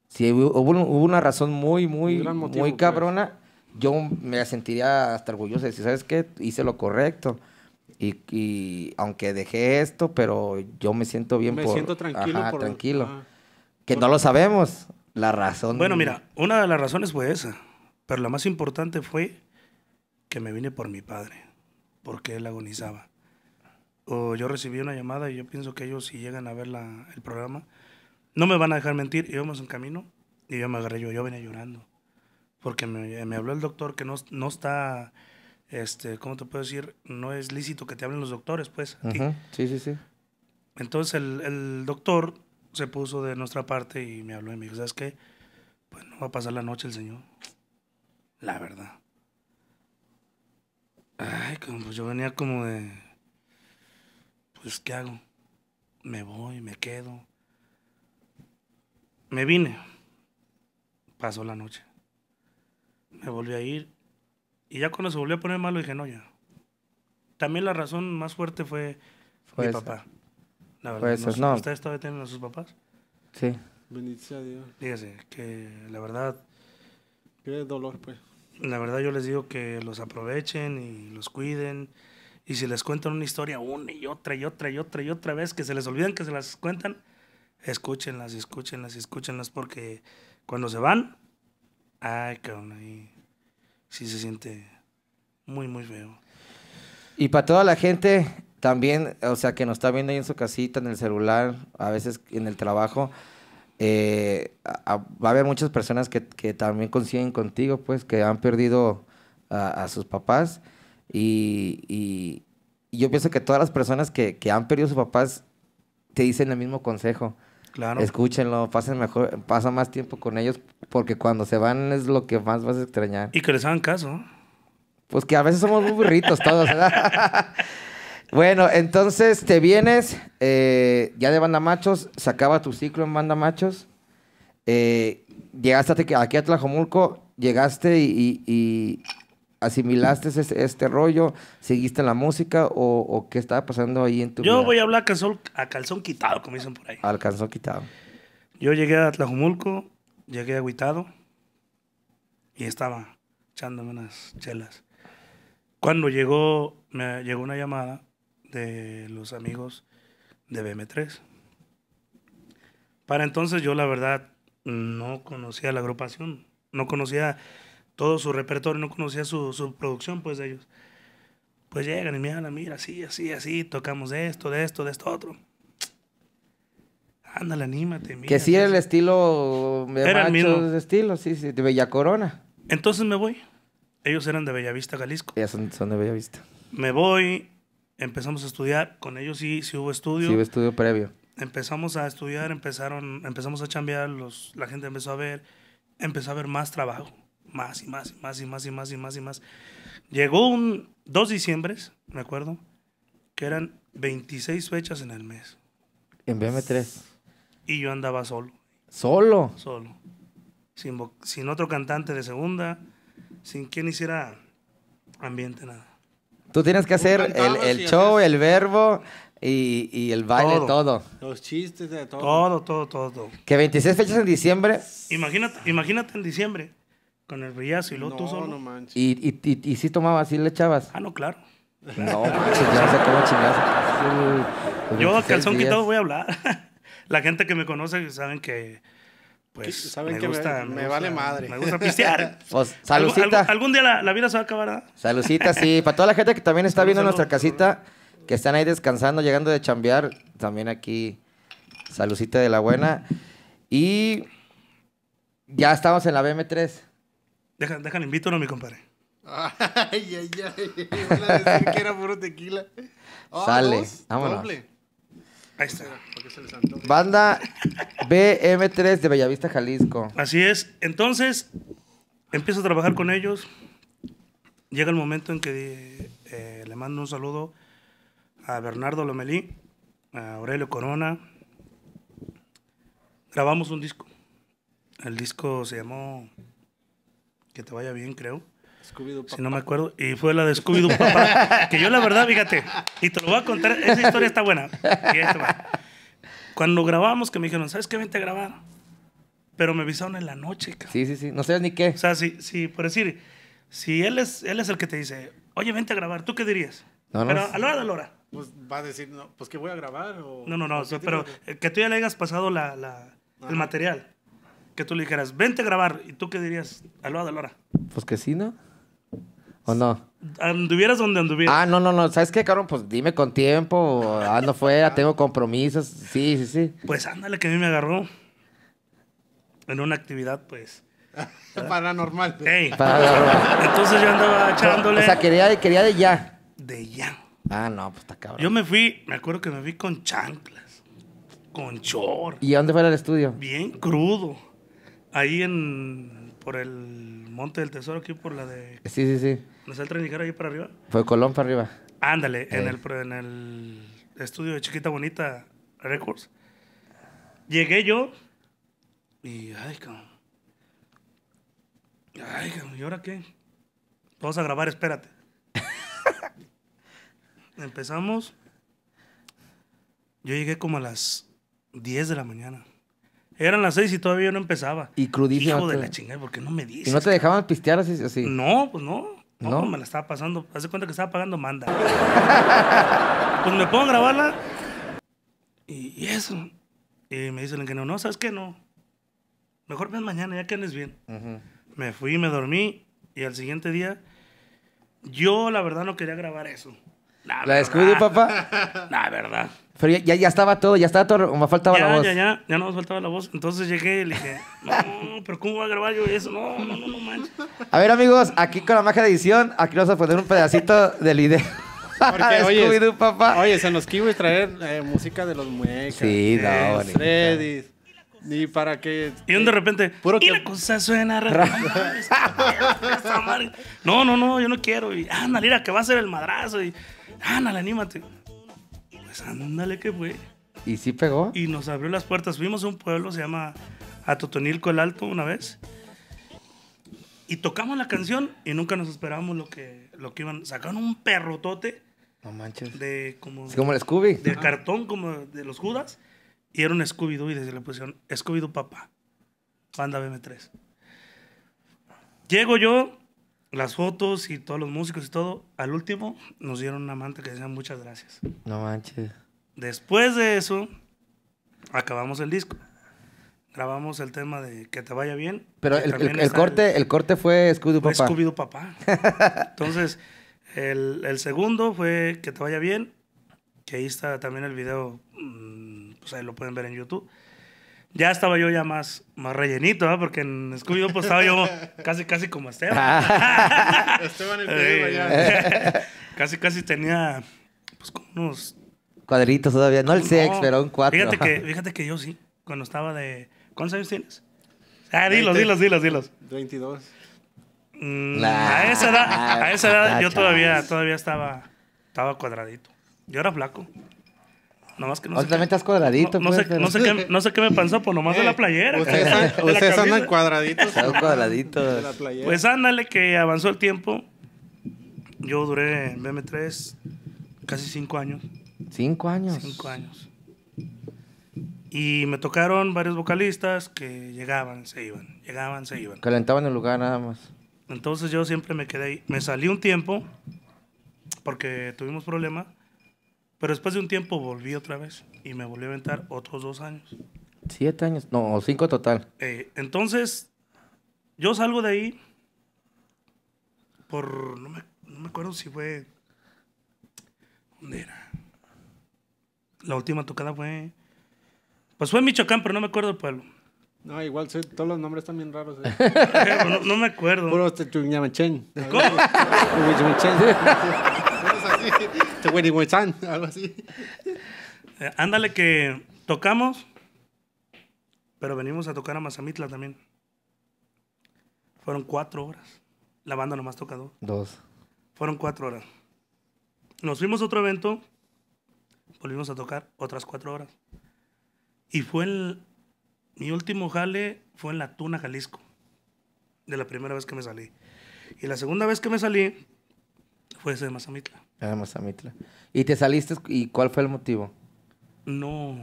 Si hubo, una razón muy, muy, muy pues. cabrona, yo me sentiría hasta orgulloso de decir, ¿sabes qué? Hice lo correcto. Y, aunque dejé esto, pero yo me siento bien me siento tranquilo. tranquilo. que no lo sabemos, la razón... Bueno, mira, una de las razones fue esa, pero la más importante fue que me vine por mi padre, porque él agonizaba. O yo recibí una llamada y yo pienso que ellos si llegan a ver el programa, no me van a dejar mentir, íbamos en camino y yo me agarré yo, yo venía llorando, porque me, habló el doctor que no, no está este, ¿cómo te puedo decir? No es lícito que te hablen los doctores, pues. Sí, sí, sí. Entonces el, el, doctor se puso de nuestra parte y me habló y me dijo, ¿sabes qué? Pues no va a pasar la noche el señor. La verdad. Ay, como pues yo venía como de, pues ¿qué hago? Me voy, me quedo. Me vine. Pasó la noche. Me volví a ir y ya cuando se volvió a poner malo dije, no, ya. También la razón más fuerte fue, mi papá. La verdad, no, ¿Ustedes todavía tienen a sus papás? Sí. Bendito sea Dios. Dígase, que la verdad... Qué dolor, pues. La verdad yo les digo que los aprovechen y los cuiden. Y si les cuentan una historia una y otra y otra y otra y otra vez, que se les olviden que se las cuentan, escúchenlas, escúchenlas, escúchenlas, porque cuando se van, ay, cabrón, ahí sí se siente muy, muy feo. Y para toda la gente también, o sea, que nos está viendo ahí en su casita, en el celular, a veces en el trabajo, eh, va a haber muchas personas que, también consiguen contigo, pues, que han perdido a, sus papás. Y, yo pienso que todas las personas que, que han perdido a sus papás te dicen el mismo consejo. Claro. Escúchenlo, pasen mejor, pasa más tiempo con ellos porque cuando se van es lo que más vas a extrañar. Y que les hagan caso. Pues que a veces somos muy burritos todos. bueno, entonces te vienes eh, ya de Banda Machos, se acaba tu ciclo en Banda Machos. Eh, llegaste aquí a Tlajomulco, llegaste y, asimilaste este rollo? ¿Seguiste en la música o, qué estaba pasando ahí en tu Yo voy a hablar a calzón, a calzón quitado, como dicen por ahí. Al calzón quitado. Yo llegué a Tlajumulco, llegué agüitado y estaba echándome unas chelas. Cuando llegó, me llegó una llamada de los amigos de BM3. Para entonces yo la verdad no conocía la agrupación, no conocía todo su repertorio, no conocía su, su producción, pues de ellos. Pues llegan y me la mira, así, así, así, tocamos de esto, de esto, de esto, otro. Ándale, anímate. Mira, que sí era el estilo de era machos, el estilo, sí, sí, de Bella Corona. Entonces me voy. Ellos eran de Bellavista, Jalisco. Ya son, son de Bellavista. Me voy, empezamos a estudiar. Con ellos sí, sí hubo estudio. Sí hubo estudio previo. Empezamos a estudiar, empezaron, empezamos a chambear, los, la gente empezó a ver, empezó a ver más trabajo más y más y más y más y más y más y más. Llegó un 2 de diciembre, me acuerdo, que eran 26 fechas en el mes. En BM3. Y yo andaba solo. ¿Solo? Solo. Sin, sin otro cantante de segunda, sin quien hiciera ambiente, nada. Tú tienes que hacer el, el show, el verbo, y, y, el baile, todo. Los chistes de todo. Todo, todo, todo, todo. Que 26 fechas en diciembre. Imagínate, imagínate en diciembre. Con el Rías y lo tú solo. No manches. Y, y, y, y sí tomabas, sí le echabas. Ah, no, claro. No, pues sé cómo Yo calzón quitado voy a hablar. La gente que me conoce saben que pues ¿Saben que me, vale madre. Me gusta pistear. Pues, algún, día la, vida se va a acabar. ¿verdad? Salucita, sí. Para toda la gente que también está viendo nuestra casita, que están ahí descansando, llegando de chambear, también aquí, salucita de la buena. Y ya estamos en la BM3. Deja, el invito no mi compadre. Ay, ay, ay. iba a decir que era puro tequila. Oh, Sale, vámonos. Ahí está. Banda BM3 de Bellavista, Jalisco. Así es. Entonces, empiezo a trabajar con ellos. Llega el momento en que eh, le mando un saludo a Bernardo Lomelí, a Aurelio Corona. Grabamos un disco. El disco se llamó que te vaya bien, creo. Si no me acuerdo. Y fue la de Scooby-Doo Papá. que yo, la verdad, fíjate, y te lo voy a contar, esa historia está buena. Cuando grabamos, que me dijeron, ¿sabes qué? Vente a grabar. Pero me avisaron en la noche, cabrón. Sí, sí, sí. No sabes ni qué. O sea, sí, sí, por decir, si él es, él es el que te dice, oye, vente a grabar, ¿tú qué dirías? No, no, pero a la hora de la hora. Pues va a decir, no, pues que voy a grabar. O, no, no, no. pero que... tú ya le hayas pasado el material que tú le dijeras, vente a grabar, y tú qué dirías, aló de Pues que sí, ¿no? ¿O no? Anduvieras donde anduvieras. Ah, no, no, no. ¿Sabes qué, cabrón? Pues dime con tiempo, ando ah, fuera, ah. tengo compromisos. Sí, sí, sí. Pues ándale, que a mí me agarró. En una actividad, pues. Paranormal. Ey. Paranormal. Entonces yo andaba echándole. O sea, quería, de- de ya. De ya. Ah, no, pues está cabrón. Yo me fui, me acuerdo que me fui con chanclas, con chor, ¿Y a dónde fue al estudio? bien crudo. Ahí por el Monte del Tesoro, aquí por la de. Sí, sí, sí. ¿Nos sale el tren ahí para arriba? Fue Colón para arriba. Ándale, en, el, en el estudio de Chiquita Bonita Records. Llegué yo y. Ay, cabrón. Ay, cabrón, ¿y ahora qué? Vamos a grabar, espérate. Empezamos. Yo llegué como a las 10 de la mañana. Eran las seis y todavía no empezaba. Y crudísimo. Hijo de la chingada, ¿por qué no me dices? ¿Y no te dejaban pistear así? No, pues no. no. Pues me la estaba pasando. Hace cuenta que estaba pagando manda. pues me pongo a grabarla. Y, eso. Y me dice que no, no, ¿sabes qué? No. Mejor ves mañana, ya que andes bien. Me fui, me dormí. Y al siguiente día, yo la verdad no quería grabar eso. La, ¿La papá? La verdad. Pero ya, ya, estaba todo, ya estaba todo, me faltaba la voz. Ya, ya, ya no me faltaba la voz. Entonces llegué y le dije, no, pero ¿cómo voy a grabar yo eso? No, no, no, no manches. A ver, amigos, aquí con la magia de edición, aquí vamos a poner un pedacito del video. Porque, oye, papá. Oye, se nos quiso traer eh, música de los muecas. Sí, no, Ni para que. Y de repente. Puro la cosa suena raro. no, no, no, yo no quiero. Y ándale, que va a ser el madrazo. Y ándale, anímate pues que fue. ¿Y sí pegó? Y nos abrió las puertas. Fuimos a un pueblo, se llama Atotonilco el Alto, una vez. Y tocamos la canción y nunca nos esperábamos lo que, lo que iban. Sacaron un perrotote. No manches. De como. como el Scooby. De cartón, como de los Judas. Y era un Scooby-Doo y desde la pusieron Scooby-Doo Papá. Banda BM3. Llego yo, las fotos y todos los músicos y todo, al último nos dieron una manta que decía muchas gracias. No manches. Después de eso, acabamos el disco. Grabamos el tema de Que te vaya bien. Pero el, corte, el, corte fue Scooby Papá. Scooby Papá. Entonces, el, segundo fue Que te vaya bien. Que ahí está también el video. Mm, pues ahí lo pueden ver en YouTube ya estaba yo ya más, más rellenito, ¿ah? porque en scooby pues, estaba yo casi, casi como Esteban. Ah. Esteban el primero eh, ya. casi, casi tenía pues unos... Cuadritos todavía, no el sexo, pero un cuatro. Fíjate que, fíjate que yo sí, cuando estaba de... ¿Cuántos años tienes? Ah, dilos, 20, dilos, dilos, dilos. 22. Mm, a esa edad, a esa edad yo todavía, todavía estaba, estaba cuadradito. Yo era flaco. Nomás que no sé. cuadradito. sé, pues, no, sé qué, no, sé, me pasó pues nomás de la eh, playera. Ustedes, andan cuadraditos. cuadraditos. Pues ándale, que avanzó el tiempo. Yo duré en BM3 casi cinco años. ¿Cinco años? Cinco años. Y me tocaron varios vocalistas que llegaban, se iban, llegaban, se iban. Calentaban el lugar nada más. Entonces yo siempre me quedé ahí. Me salí un tiempo porque tuvimos problemas pero después de un tiempo volví otra vez y me volví a aventar otros dos años. Siete años, no, cinco total. Eh, entonces, yo salgo de ahí por, no me, acuerdo si fue, ¿dónde era? La última tocada fue, pues fue en Michoacán, pero no me acuerdo el pueblo. No, igual todos los nombres están bien raros. ¿eh? Eh, no, me acuerdo. Puro este ¿Cómo? este algo así. Eh, ándale que tocamos, pero venimos a tocar a Mazamitla también. Fueron cuatro horas. La banda nomás toca dos. Dos. Fueron cuatro horas. Nos fuimos a otro evento, volvimos a tocar otras cuatro horas. Y fue el... Mi último jale fue en La Tuna, Jalisco. De la primera vez que me salí. Y la segunda vez que me salí, fue ese de Mazamitla. Ah, de Mazamitla. ¿Y te saliste y cuál fue el motivo? No,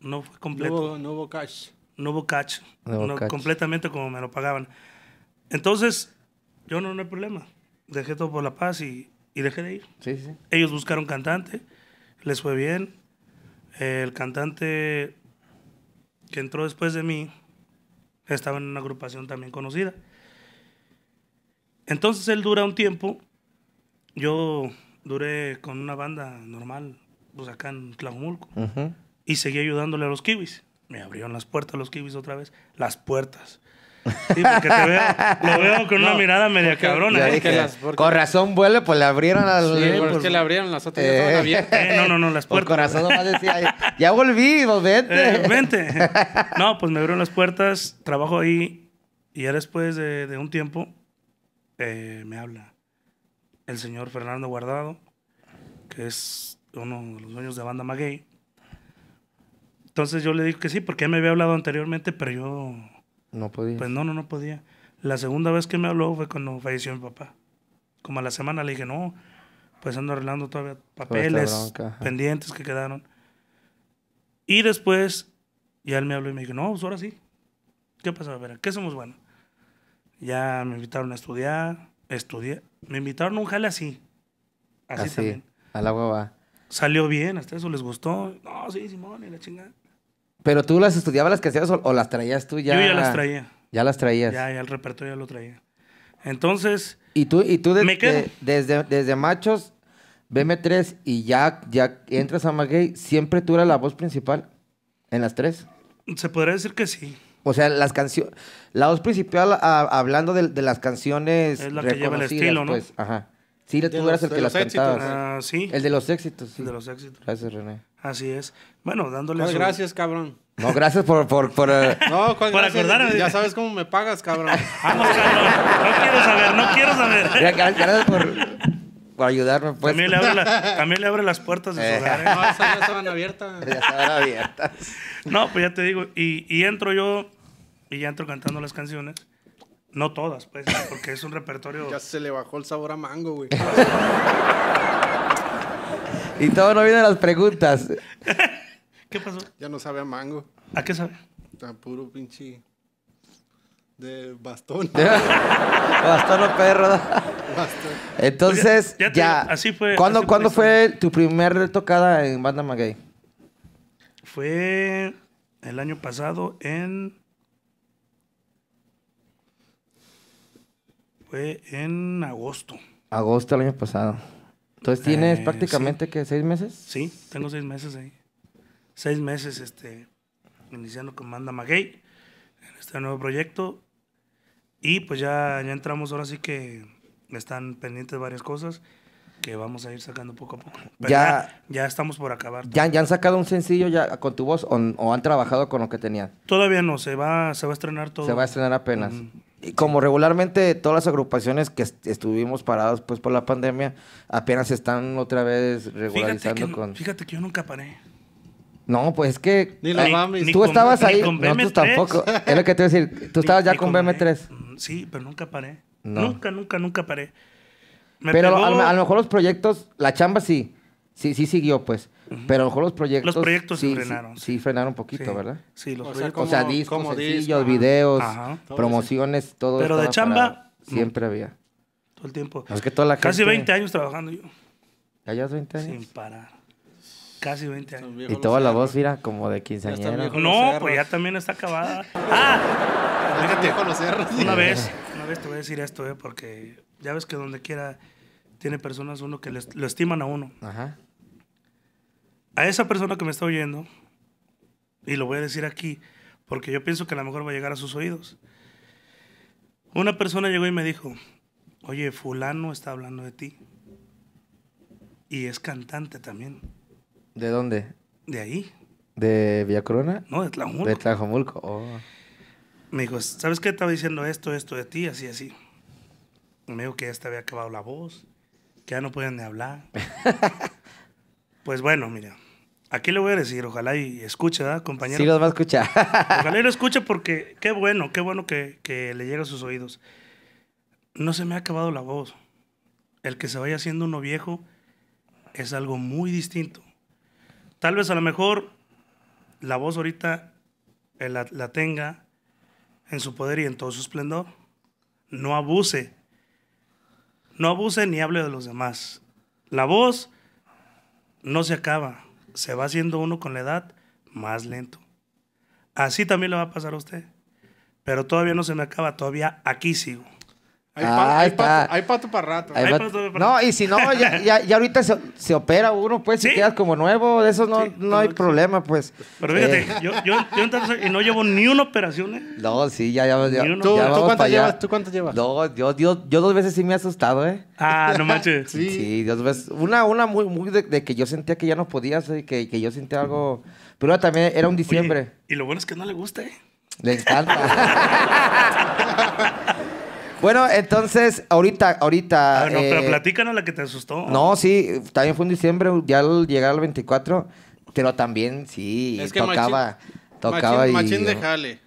no fue completo. No hubo, cash. No hubo cash. No, Completamente como me lo pagaban. Entonces, yo no, no hay problema. Dejé todo por la paz y, dejé de ir. Sí, sí. Ellos buscaron cantante, les fue bien. Eh, el cantante que entró después de mí estaba en una agrupación también conocida. Entonces él dura un tiempo yo duré con una banda normal, pues acá en Tlajumulco, y seguí ayudándole a los kiwis. Me abrieron las puertas los kiwis otra vez, las puertas. Sí, porque te veo, lo veo con una mirada media cabrona. Corazón Las, Con razón vuelve, pues le abrieron a los. Sí, porque le abrieron las otras. Eh. Eh, no, no, no, las puertas. Con razón nomás decía, ya volví, pues, vente. Eh, vente. No, pues me abrieron las puertas, trabajo ahí, y ya después de, de un tiempo, me habla el señor Fernando Guardado, que es uno de los dueños de banda Maguey. Entonces yo le digo que sí, porque él me había hablado anteriormente, pero yo... No podía. Pues no, no, no podía. La segunda vez que me habló fue cuando falleció mi papá. Como a la semana le dije, no, pues ando arreglando todavía papeles pendientes que quedaron. Y después ya él me habló y me dijo, no, pues ahora sí. ¿Qué pasa? A ver, ¿qué somos bueno? Ya me invitaron a estudiar, estudié, me invitaron un jale así. Así, también. Al agua va. Salió bien, hasta eso les gustó. No, sí, Simón, y la chingada. ¿Pero tú las estudiabas las que hacías o, las traías tú ya? Yo ya las traía. Ya las traías. Ya, ya el repertorio ya lo traía. Entonces. ¿Y tú, y tú desde, desde Machos, BM3 y Jack ya entras a Maguey, siempre tú eras la voz principal en las tres? Se podría decir que sí. O sea, las canciones. La voz principal, ah, hablando de, las canciones. Es la que lleva el estilo, ¿no? Pues, ajá. Sí, tú eras el que las cantabas. Ah, sí. El de los éxitos. Sí. El de los éxitos. Gracias, René. Así es. Bueno, dándole. gracias, cabrón. No, gracias por. por, por eh. no, por acordarme. Ya sabes cómo me pagas, cabrón. Vamos, cabrón. Ah, no quiero saber, no quiero saber. gracias por por ayudarme, pues. También le abre, le las puertas de su eh. hogar. ¿eh? No, esas ya estaban abiertas. Ya estaban abiertas. No, pues ya te digo. Y, y entro yo y ya entro cantando las canciones. No todas, pues, porque es un repertorio. Ya se le bajó el sabor a mango, güey. y todo no viene las preguntas. ¿Qué pasó? Ya no sabe a mango. ¿A qué sabe? A puro pinche. De bastón. bastón o perro. Entonces, ya, Así fue. ¿Cuándo, fue, tu primer tocada en Banda Maguey? Fue el año pasado en en agosto. Agosto el año pasado. Entonces tienes eh, prácticamente que seis meses. Sí, tengo seis meses ahí. Seis meses, este, iniciando con Manda Maguey en este nuevo proyecto. Y pues ya, ya entramos, ahora sí que están pendientes varias cosas que vamos a ir sacando poco a poco. ya, ya, estamos por acabar. Ya, ¿Ya han sacado un sencillo ya con tu voz o, han trabajado con lo que tenían? Todavía no, se va, se va a estrenar todo. Se va a estrenar apenas. Y como regularmente todas las agrupaciones que estuvimos paradas pues por la pandemia, apenas están otra vez regularizando con... Fíjate que yo nunca paré. No, pues es que... Ni la Tú estabas ahí, con no, tú tampoco. es lo que te voy a decir, tú estabas ya con, BM3. Mm, sí, pero nunca paré. Nunca, nunca, nunca paré. pero a, lo mejor los proyectos, la chamba sí, Sí, sí siguió, pues. Pero a lo mejor los proyectos. Los proyectos sí, frenaron. Sí, frenaron un poquito, ¿verdad? Sí, los proyectos. o sea, discos, sencillos, videos, ajá, todo promociones, todo. Pero de chamba. Siempre había. Todo el tiempo. es que toda la Casi 20 años trabajando yo. ¿Ya llevas 20 años? Sin parar. Casi 20 años. Y toda la voz, mira, como de quinceañera. No, pues ya también está acabada. ¡Ah! Fíjate. Una vez, una vez te voy a decir esto, ¿eh? Porque ya ves que donde quiera tiene personas uno que lo estiman a uno. Ajá a esa persona que me está oyendo, y lo voy a decir aquí, porque yo pienso que a lo mejor va a llegar a sus oídos. Una persona llegó y me dijo, oye, fulano está hablando de ti. Y es cantante también. ¿De dónde? De ahí. ¿De Villa Corona? No, de Tlajomulco. De Tlajomulco? Oh. Me dijo, ¿sabes qué? Estaba diciendo esto, esto de ti, así, así. Me dijo que ya te había acabado la voz, que ya no podían ni hablar. pues bueno, mira, Aquí le voy a decir, ojalá y escuche, ¿verdad, compañero? Sí, los va a escuchar. ojalá y lo escuche porque qué bueno, qué bueno que, le llega a sus oídos. No se me ha acabado la voz. El que se vaya haciendo uno viejo es algo muy distinto. Tal vez a lo mejor la voz ahorita eh, la, la tenga en su poder y en todo su esplendor. No abuse. No abuse ni hable de los demás. La voz no se acaba se va haciendo uno con la edad más lento. Así también le va a pasar a usted. Pero todavía no se me acaba, todavía aquí sigo. Ah, hay, pato, para rato. no, y si no, ya, ya, ahorita se, se, opera uno, pues, si quedas como nuevo, de eso no, no hay problema, pues. Pero fíjate, eh. yo, yo, yo entonces, y no llevo ni una operación, ¿eh? No, sí, ya, ya, ya, ¿Tú, ya ¿tú cuánto llevas? ¿Tú cuánto llevas? No, yo, yo, yo, dos veces sí me he asustado, ¿eh? Ah, no manches. sí. dos veces. Una, una muy, muy de, que yo sentía que ya no podía, que, que yo sentía algo... Pero también era un diciembre. y lo bueno es que no le gusta, ¿eh? Le encanta. Bueno, entonces, ahorita, ahorita. Ah, pero eh, platícanos la que te asustó. No, sí, también fue en diciembre, ya al llegar al 24, pero también sí, tocaba. tocaba y. Machín de jale.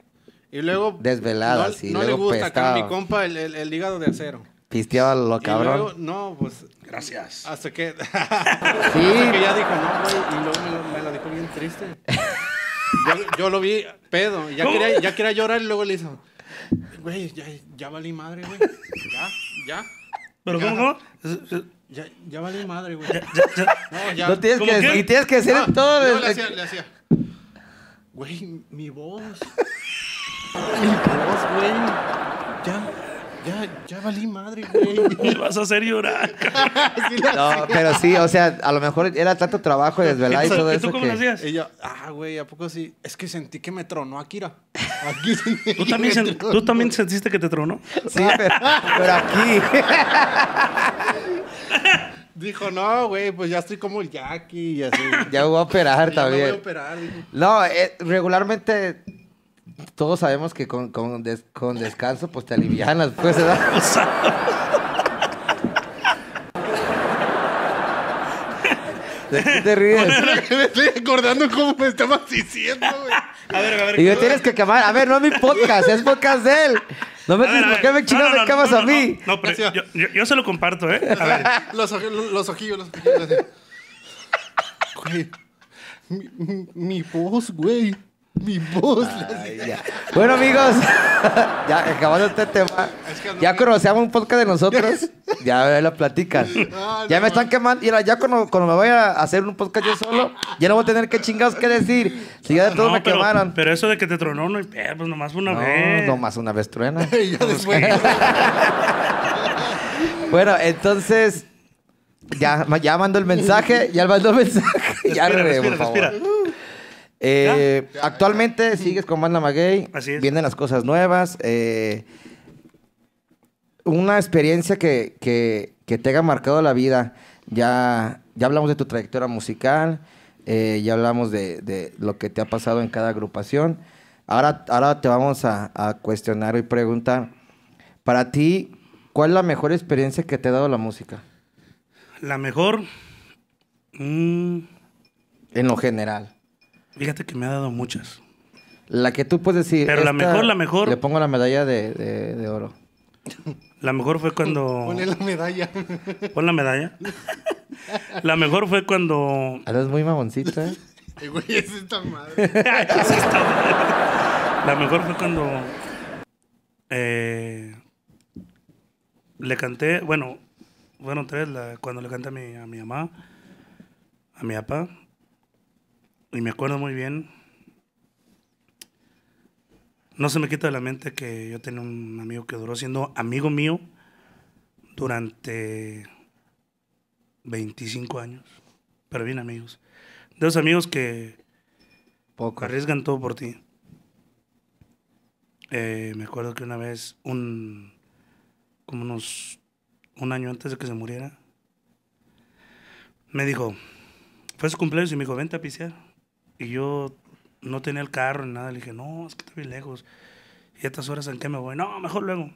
Y luego. Desvelada, no, sí. No le gusta a mi compa el, el, hígado de acero. Pisteaba lo cabrón. no, pues. Gracias. Hasta que. sí. ya dijo, no, güey. Y luego me lo, dijo bien triste. Yo, yo, lo vi pedo, ya quería, ya quería llorar y luego le hizo. Güey, ya, ya valí madre, güey. Ya, ya. ¿Pero cómo, Ya, ya valí madre, güey. No, ya. No tienes que, y tienes que decir ah, todo. No, le hacía, le hacía. Güey, mi voz. Mi voz, güey. Ya, ya, ya valí madre, güey. Me vas a hacer llorar. No, pero sí, o sea, a lo mejor era tanto trabajo y desvelar y todo ¿Y tú cómo lo que... hacías? Ella, ah, güey, ¿a poco sí? Es que sentí que me tronó Akira. Aquí ¿Tú también, ¿Tú también, sentiste que te tronó? Sí, pero, aquí. Dijo, no, güey, pues ya estoy como el Jackie y así. Ya voy a operar también. Ya no voy a operar. Dijo. No, eh, regularmente todos sabemos que con, con, con, descanso pues te alivianas, pues, se ¿De qué te ríes? me estoy acordando cómo me estabas diciendo, güey. A ver, a ver. Y yo tienes que quemar. A ver, no es mi podcast, es podcast de él. No me dices, ¿por qué me chingas no, camas a mí? No, pero yo, se lo comparto, ¿eh? A ver. los, ojillos, los ojillos. Los ojillos. Güey. mi voz, güey. Mi voz. bueno, amigos, ya acabando este tema. ya me... conocíamos un podcast de nosotros. ya lo platican. Ah, ya me están quemando. ahora ya cuando, me vaya a hacer un podcast yo solo, ya no voy a tener que chingados que decir. Si ya de ah, todos me quemaron. Pero eso de que te tronó, no, eh, pues nomás una vez. No, nomás una vez truena. bueno, entonces. Ya, ya mando el mensaje, ya mando el mensaje. ya re, eh, actualmente sigues con Banda Maguey. Así Vienen las cosas nuevas. Eh, una experiencia que, que, te haya marcado la vida. Ya, ya hablamos de tu trayectoria musical. Eh, ya hablamos de, lo que te ha pasado en cada agrupación. Ahora, ahora te vamos a, cuestionar y preguntar. Para ti, ¿cuál es la mejor experiencia que te ha dado la música? La mejor. Mm, en lo general. Fíjate que me ha dado muchas. La que tú puedes decir. Pero la mejor, la mejor. Le pongo la medalla de, oro. La mejor fue cuando. Ponle la medalla. Pon la medalla. la mejor fue cuando. Ahora es muy mamoncita. ¿eh? Y güey es esta madre. La mejor fue cuando. Eh, le canté. Bueno, bueno tres. cuando le canté a mi, a mi mamá, a mi papá y me acuerdo muy bien, no se me quita de la mente que yo tenía un amigo que duró siendo amigo mío durante 25 años, pero bien amigos. De los amigos que arriesgan todo por ti. Eh, me acuerdo que una vez, un, como unos un año antes de que se muriera, me dijo, fue su cumpleaños y me dijo, vente a pisear. Y yo no tenía el carro ni nada. Le dije, no, es que está bien lejos. ¿Y a estas horas en qué me voy? No, mejor luego.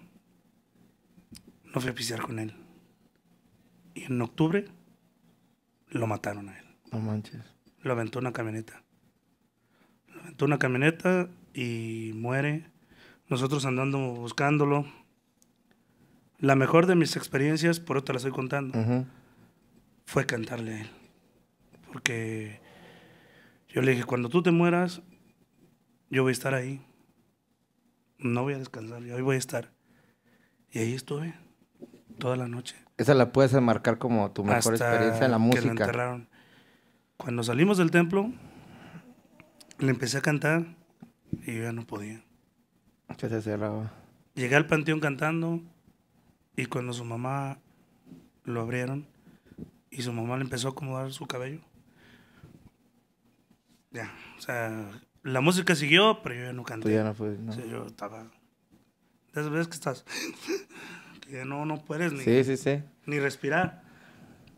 No fui a pisar con él. Y en octubre lo mataron a él. No manches. Lo aventó una camioneta. Lo aventó una camioneta y muere. Nosotros andando buscándolo. La mejor de mis experiencias, por te la estoy contando, fue cantarle a él. Porque yo le dije, cuando tú te mueras, yo voy a estar ahí. No voy a descansar, yo ahí voy a estar. Y ahí estuve toda la noche. Esa la puedes enmarcar como tu mejor experiencia en la música. enterraron. Cuando salimos del templo, le empecé a cantar y ya no podía. Se cerraba. Llegué al panteón cantando y cuando su mamá lo abrieron y su mamá le empezó a acomodar su cabello, ya, o sea, la música siguió, pero yo ya no pues canté. ya no yo estaba... De esas que estás... que no, no puedes ni, ni respirar.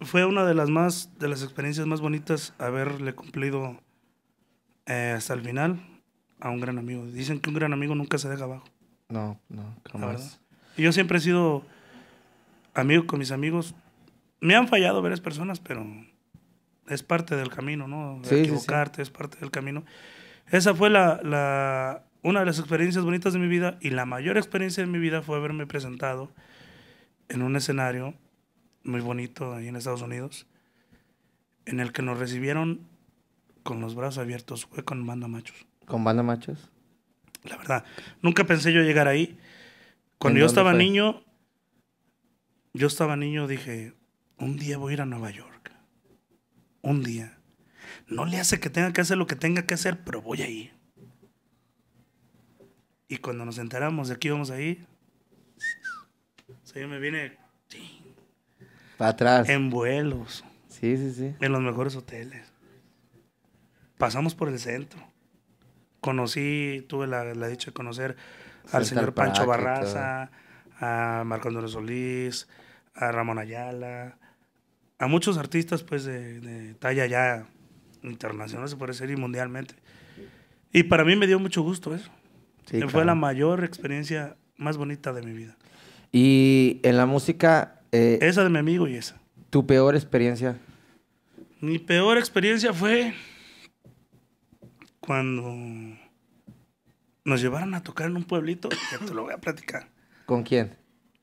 Fue una de las más, de las experiencias más bonitas haberle cumplido eh, hasta el final a un gran amigo. Dicen que un gran amigo nunca se deja abajo. No, no, jamás. Y yo siempre he sido amigo con mis amigos. Me han fallado varias personas, pero es parte del camino, ¿no? equivocarte es parte del camino. Esa fue la, una de las experiencias bonitas de mi vida y la mayor experiencia de mi vida fue haberme presentado en un escenario muy bonito ahí en Estados Unidos, en el que nos recibieron con los brazos abiertos, fue con banda machos. ¿Con banda machos? La verdad, nunca pensé yo llegar ahí. Cuando yo estaba niño, yo estaba niño, dije, un día voy a ir a Nueva York un día. No le hace que tenga que hacer lo que tenga que hacer, pero voy ahí. Y cuando nos enteramos de aquí vamos ahí, ir... yo me viene para atrás. En vuelos. Sí, sí, sí. En los mejores hoteles. Pasamos por el centro. Conocí, tuve la, dicha de conocer al señor Pancho Barraza, a Marco Andrés Solís, a Ramón Ayala, a muchos artistas pues de, talla ya internacional, se puede decir, y mundialmente. Y para mí me dio mucho gusto eso. Fue la mayor experiencia más bonita de mi vida. Y en la música... Eh, esa de mi amigo y esa. ¿Tu peor experiencia? Mi peor experiencia fue cuando nos llevaron a tocar en un pueblito, te lo voy a platicar. ¿Con quién?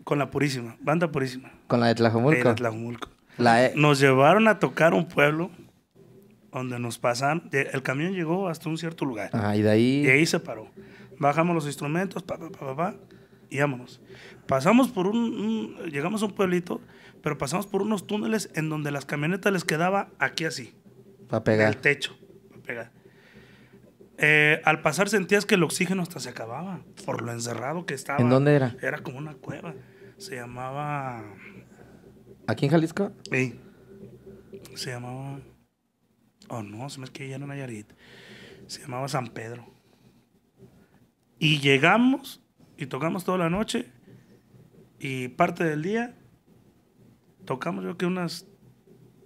Con la Purísima, Banda Purísima. ¿Con la de Tlajomulco? E. nos llevaron a tocar un pueblo donde nos pasan... El camión llegó hasta un cierto lugar. Ah, y de ahí. Y ahí se paró. Bajamos los instrumentos, pa, pa, pa, pa, y vámonos. Pasamos por un, Llegamos a un pueblito, pero pasamos por unos túneles en donde las camionetas les quedaba aquí así. Para pegar. El techo. Para pegar. Eh, al pasar sentías que el oxígeno hasta se acababa por lo encerrado que estaba. ¿En dónde era? Era como una cueva. Se llamaba. ¿Aquí en Jalisco? Sí. Se llamaba. Oh, no, se me es que ya no Se llamaba San Pedro. Y llegamos y tocamos toda la noche y parte del día tocamos yo que unas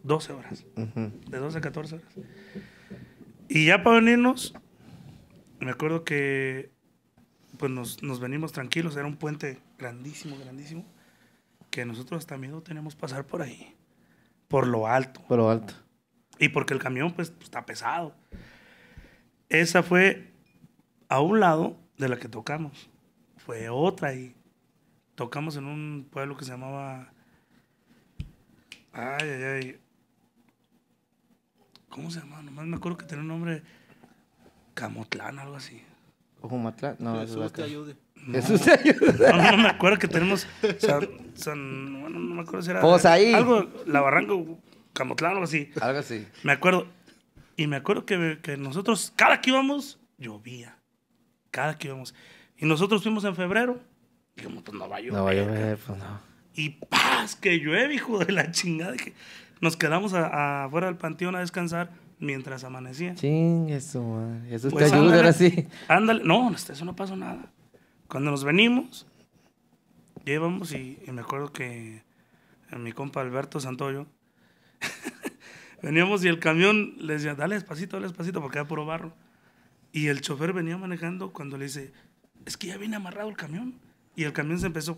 12 horas, de 12 a 14 horas. Y ya para venirnos, me acuerdo que pues nos venimos tranquilos, era un puente grandísimo, grandísimo que nosotros también lo tenemos pasar por ahí. Por lo alto. Por lo alto. Y porque el camión, pues, está pesado. Esa fue a un lado de la que tocamos. Fue otra y Tocamos en un pueblo que se llamaba. Ay, ay, ay. ¿Cómo se llama? Nomás me acuerdo que tenía un nombre. Camotlán, algo así. Jumatlán, No, Jesús es te ayude. Jesús te No, me acuerdo que tenemos bueno, no me acuerdo si era. Pues ahí. Algo, la barranca, Camotlán, algo así. Algo así. Me acuerdo. Y me acuerdo que, que nosotros, cada que íbamos, llovía. Cada que íbamos. Y nosotros fuimos en febrero. Y dijimos, pues no va a llover. No va a llover, pues no. Y paz, que llueve, hijo de la chingada. nos quedamos afuera del panteón a descansar mientras amanecía. sí eso, Eso te pues ayuda, ahora sí. Ándale, no, eso no pasó nada. Cuando nos venimos, llevamos y, y me acuerdo que eh, mi compa Alberto Santoyo, veníamos y el camión le decía, dale despacito, dale despacito, porque era puro barro. Y el chofer venía manejando cuando le dice, es que ya viene amarrado el camión. Y el camión se empezó,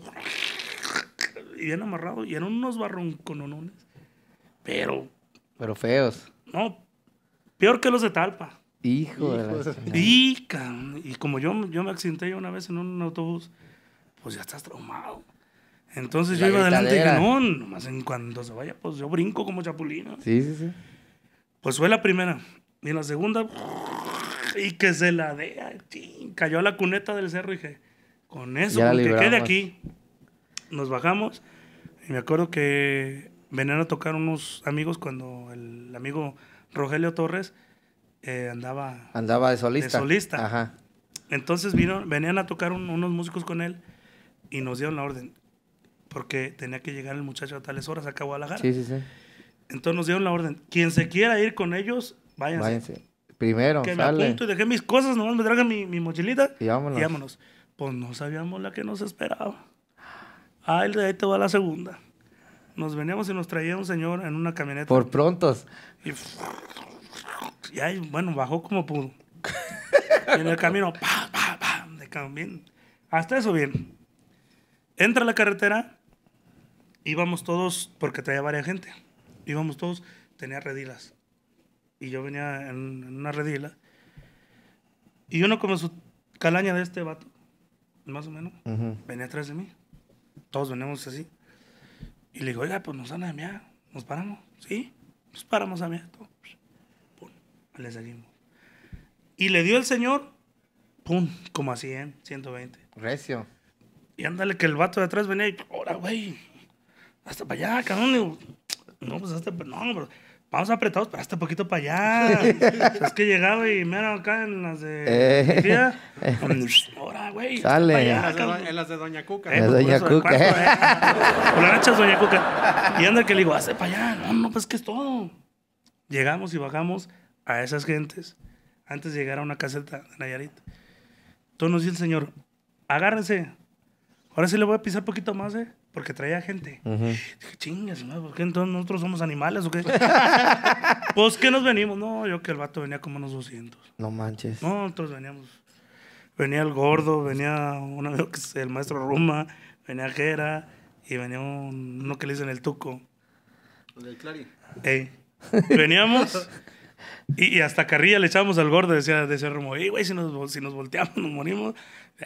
y bien amarrado, y eran unos barroncononones. Pero... Pero feos. No, Peor que los de Talpa. Hijo, de la y, como yo, yo me accidenté una vez en un autobús, pues ya estás traumado. Entonces yo iba adelante y no, nomás en cuando se vaya, pues yo brinco como chapulina. Sí, sí, sí. Pues fue la primera. Y en la segunda, y que se la dea, cayó a la cuneta del cerro y dije, con eso, que quede aquí. Nos bajamos. Y me acuerdo que venían a tocar unos amigos cuando el amigo Rogelio Torres eh, andaba... Andaba de solista. Entonces vino, venían a tocar unos músicos con él y nos dieron la orden, porque tenía que llegar el muchacho a tales horas acá a Guadalajara. Sí, sí, sí. Entonces nos dieron la orden, quien se quiera ir con ellos, váyanse. Primero, Que sale. me y dejé mis cosas, nomás me tragan mi, mi, mochilita y vámonos. vámonos. Pues no sabíamos la que nos esperaba. Ah, ahí te va la segunda. Nos veníamos y nos traía un señor en una camioneta. Por prontos. Y, ahí, bueno, bajó como pudo. en el camino, pa, pa, Hasta eso bien. Entra la carretera, íbamos todos, porque traía varias gente, íbamos todos, tenía redilas. Y yo venía en, una redila. Y uno como su calaña de este vato, más o menos, venía atrás de mí. Todos veníamos así. Y le digo, oiga, pues nos van a nos paramos, ¿sí? Nos paramos a todo pues, Pum, le salimos. Y le dio el señor, pum, como a 100, 120. Recio. Y ándale que el vato de atrás venía y, ahora, güey, hasta para allá, cabrón. no, pues hasta, no, pero Vamos apretados pero hasta un poquito para allá. es que llegaba y me han acá en las de. Eh. güey. Sale. En las de Doña Cuca. En las de pues, Doña pues, Cuca. Eh. la Doña Cuca. Y anda que le digo, hace para allá. No, no, pues que es todo. Llegamos y bajamos a esas gentes antes de llegar a una caseta de Nayarit. Entonces nos dice el señor, agárrense. Ahora sí le voy a pisar poquito más, eh porque traía gente. Dije, chingas, ¿por qué entonces nosotros somos animales o qué? pues, ¿qué nos venimos? No, yo que el vato venía como unos 200. No manches. No, nosotros veníamos. Venía el gordo, venía un amigo que es el maestro Ruma, venía Jera y venía uno que le dicen el tuco. El de Ey. Veníamos Y, hasta carrilla le echábamos al gordo, decía, ese rumbo y güey, si nos, si nos volteamos, nos morimos.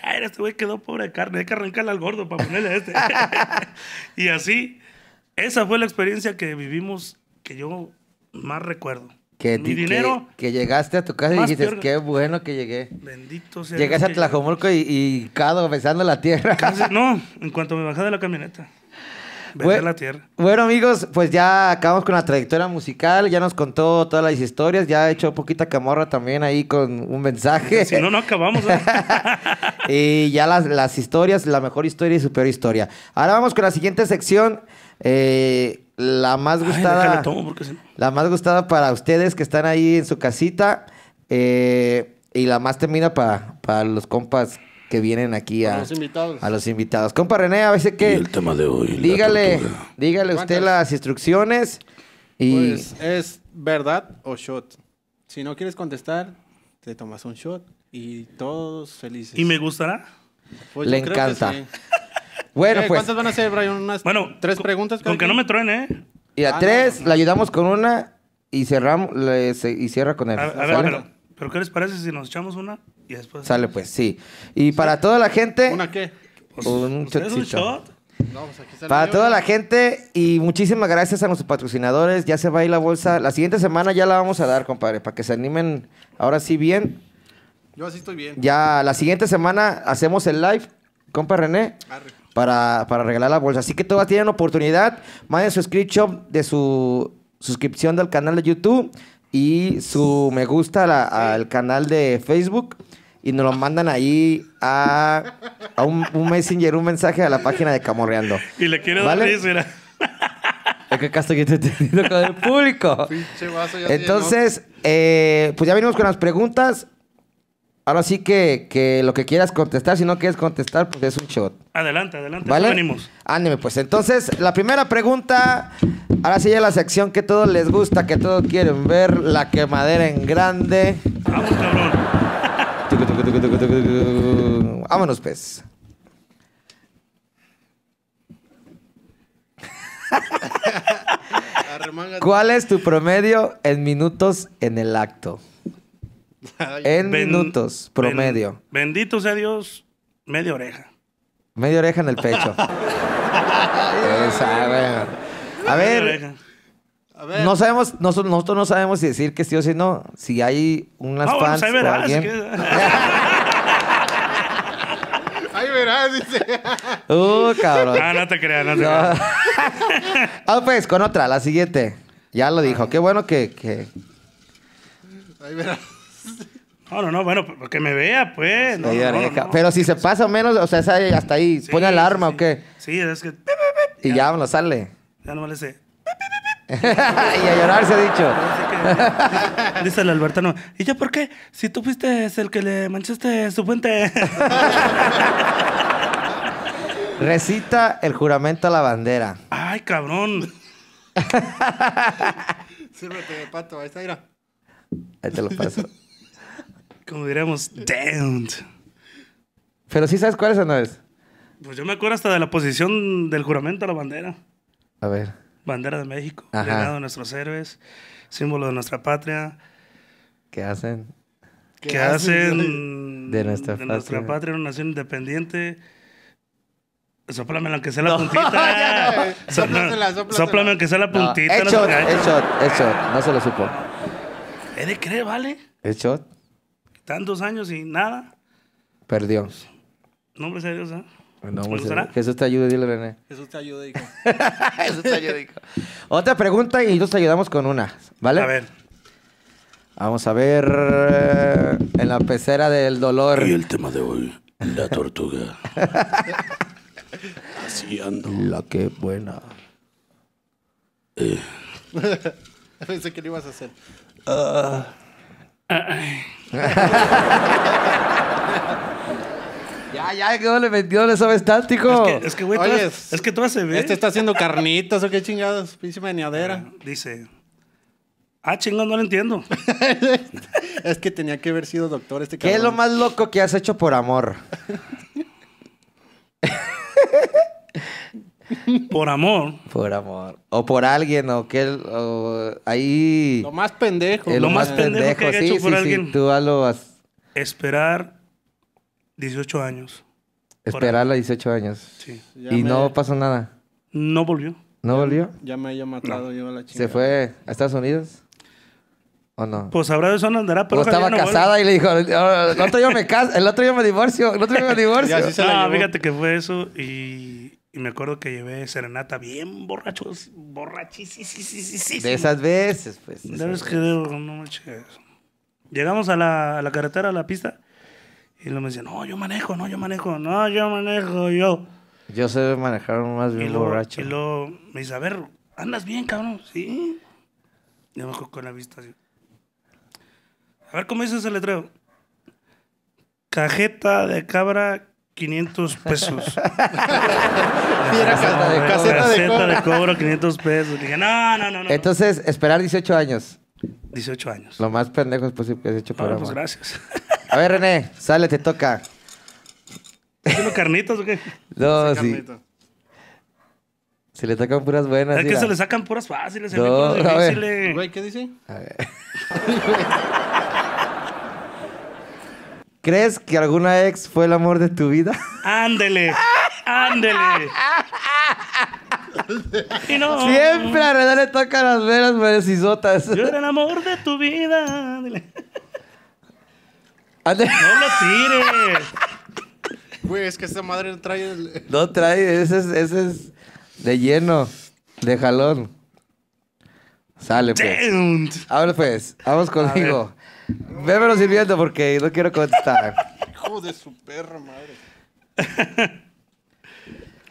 Ay, este güey quedó pobre de carne, hay que arrancarle al gordo para ponerle a este. y así, esa fue la experiencia que vivimos que yo más recuerdo. Que, Mi dinero, que, llegaste a tu casa y dijiste, qué bueno que llegué. Bendito sea. Llegaste a Tlajomulco y, y cado besando la tierra. no, en cuanto me bajé de la camioneta. Vender la tierra. Bueno, amigos, pues ya acabamos con la trayectoria musical. Ya nos contó todas las historias. Ya ha hecho poquita camorra también ahí con un mensaje. Si no, no acabamos. y ya las, las, historias, la mejor historia y super historia. Ahora vamos con la siguiente sección. Eh, la más gustada. La más gustada para ustedes que están ahí en su casita. Eh, y la más temida para, para los compas que vienen aquí a, los invitados. A los Compa René, a veces que... el tema de hoy. Dígale, dígale usted las instrucciones y... Pues, es verdad o shot. Si no quieres contestar, te tomas un shot y todos felices. ¿Y me gustará? Pues le encanta. bueno, bueno, tres preguntas. Con que no me truene, ¿eh? Y a ah, tres, le ayudamos con una y cerramos se, y cierra con él. ¿Pero qué les parece si nos echamos una y después... Sale pues, sí. Y para toda la gente... ¿Una qué? Pues, un shot? Pues, para toda la gente y muchísimas gracias a nuestros patrocinadores. Ya se va a ir la bolsa. La siguiente semana ya la vamos a dar, compadre, para que se animen ahora sí bien. Yo así estoy bien. Ya la siguiente semana hacemos el live, compa René, para, regalar la bolsa. Así que todas tienen oportunidad. Manden su screenshot de su suscripción del canal de YouTube y su me gusta al canal de Facebook y nos lo mandan ahí a, un, messenger, un mensaje a la página de Camorreando. Y le quiero dar ¿Vale? qué casta que te estoy con el público. Entonces, eh, pues ya venimos con las preguntas. Ahora sí que, lo que quieras contestar, si no quieres contestar, pues es un shot. Adelante, adelante, ¿Vale? venimos. pues. Entonces, la primera pregunta, ahora sí ya la sección que todos les gusta, que todos quieren ver, la quemadera en grande. Vamos, cabrón. Vámonos, pues. ¿Cuál es tu promedio en minutos en el acto? en minutos promedio. bendito sea Dios, media oreja. Media oreja en el pecho. Esa, pues, a ver. A ver. No sabemos, nosotros, no sabemos si decir que sí o si no. Si hay unas ah, fans pues o alguien. ahí verás, dice. Uh, cabrón. No, ah, no te creas, no te creas. ah, pues, con otra, la siguiente. Ya lo dijo. Qué bueno que... que... Ahí verás. No, no, no, bueno, pues, que me vea, pues. Pero si se pasa o menos, o sea, hasta ahí, pone alarma o qué. Sí, es que. Y ya, no sale. Ya no le sé. y a llorar se ha dicho. dice el Albertano, ¿y ya por qué? Si tú fuiste el que le manchaste su puente. Recita el juramento a la bandera. Ay, cabrón. Sírvete de pato, ahí está, mira. Ahí te lo paso. Como diríamos, damn Pero sí sabes es o no es. Pues yo me acuerdo hasta de la posición del juramento a la bandera. A ver. Bandera de México, legado de nuestros héroes, símbolo de nuestra patria. ¿Qué hacen? ¿Qué, hacen? De nuestra, de nuestra patria. una nación independiente. Sóplame que sea la no. puntita. Sóplame que sea la puntita. No, hecho, hecho, hecho. No se lo supo. He de creer, vale? ¿Es Tantos años y nada. Perdió. Nombre de Dios, ¿eh? No, Jesús te ayude, dile René. Jesús te ayude, hijo. Jesús te ayude, hijo. Otra pregunta y nos ayudamos con una, ¿vale? A ver. Vamos a ver eh, en la pecera del dolor. Y el tema de hoy, la tortuga. Así ando. La que buena. Eh. Pensé que lo ibas a hacer. Ah. ya, ya, que le metió, le sabes Es que, es que es, que tú se ve. Este está haciendo carnitas o qué chingados, pinche meneadera. Ah, dice. Ah, chingón, no lo entiendo. es que tenía que haber sido doctor este cabrón. ¿Qué es lo más loco que has hecho por amor? por amor. Por amor. O por alguien, o que él, ahí... Lo más pendejo. lo, más pendejo, que sí, hecho por alguien. Tú lo Esperar 18 años. Esperar a 18 años. Sí. y no pasó nada. No volvió. ¿No volvió? Ya me haya matado yo a la chica. ¿Se fue a Estados Unidos? ¿O no? Pues habrá de eso no andará, pero. estaba casada y le dijo: oh, el otro día me el otro divorcio, el otro día me divorcio. Ah, fíjate que fue eso y y me acuerdo que llevé serenata bien borrachos, sí, De esas veces, pues. De esas que no Llegamos a la, a la, carretera, a la pista, y lo me dice no, yo manejo, no, yo manejo, no, yo manejo, yo. Yo sé manejar más bien y borracho. Y luego me dice, a ver, andas bien, cabrón, sí. Y abajo con la vista así. A ver cómo dice ese letrero. Cajeta de cabra 500 pesos. caseta de, caseta de, cobro. 500 pesos. Dije, no, no, no, no. Entonces, esperar 18 años. 18 años. Lo más pendejo posible que has hecho para. Ah, pues gracias. A ver, René, sale, te toca. ¿Tiene carnitas o qué? No, sí. Se le sacan puras buenas. Es que se le sacan puras fáciles, no, se ¿qué dice? A ver. ¿Crees que alguna ex fue el amor de tu vida? Ándele, ándele. Siempre a René le tocan las velas merecisotas. Yo era el amor de tu vida. Ándele. No lo tires. Güey, es que esta madre no trae No trae, ese es, ese es de lleno, de jalón. Sale pues. Ahora pues, vamos conmigo. Vémelo sirviendo porque no quiero contestar. Hijo de su perra madre.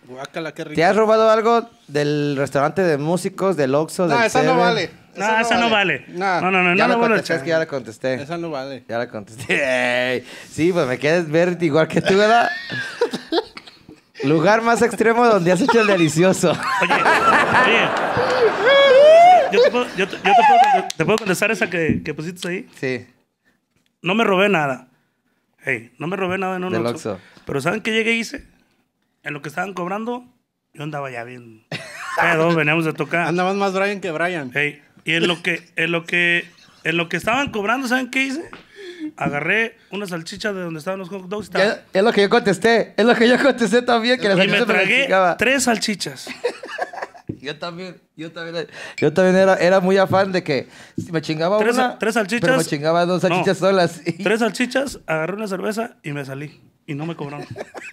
Guácala, qué rico. ¿Te has robado algo del restaurante de músicos, del Oxxo, no, esa no vale. No, esa, no vale. No, no, no, no. Ya no, contesté, es que ya la contesté. Esa no vale. Ya la contesté. Sí, pues me quieres ver igual que tú, ¿verdad? Lugar más extremo donde has hecho el delicioso. Oye, oye. yo, te puedo, yo, te, puedo, contestar esa que, pusiste ahí. Sí. No me robé nada. Hey, no me robé nada en un Oxxo. Pero ¿saben qué llegué y e hice? En lo que estaban cobrando, yo andaba ya bien. Pedo, veníamos de tocar. Andaban más Brian que Brian. Hey, y en lo que, en lo que, en lo que estaban cobrando, ¿saben qué hice? agarré una salchicha de donde estaban los hot dogs. Es, lo que yo contesté. Es lo que yo contesté también. Que y me tragué tres salchichas. Yo también, yo también, yo también era, era muy afán de que me chingaba una, tres salchichas, pero me chingaba dos salchichas solas. Tres salchichas, agarré una cerveza y me salí. Y no me cobraron.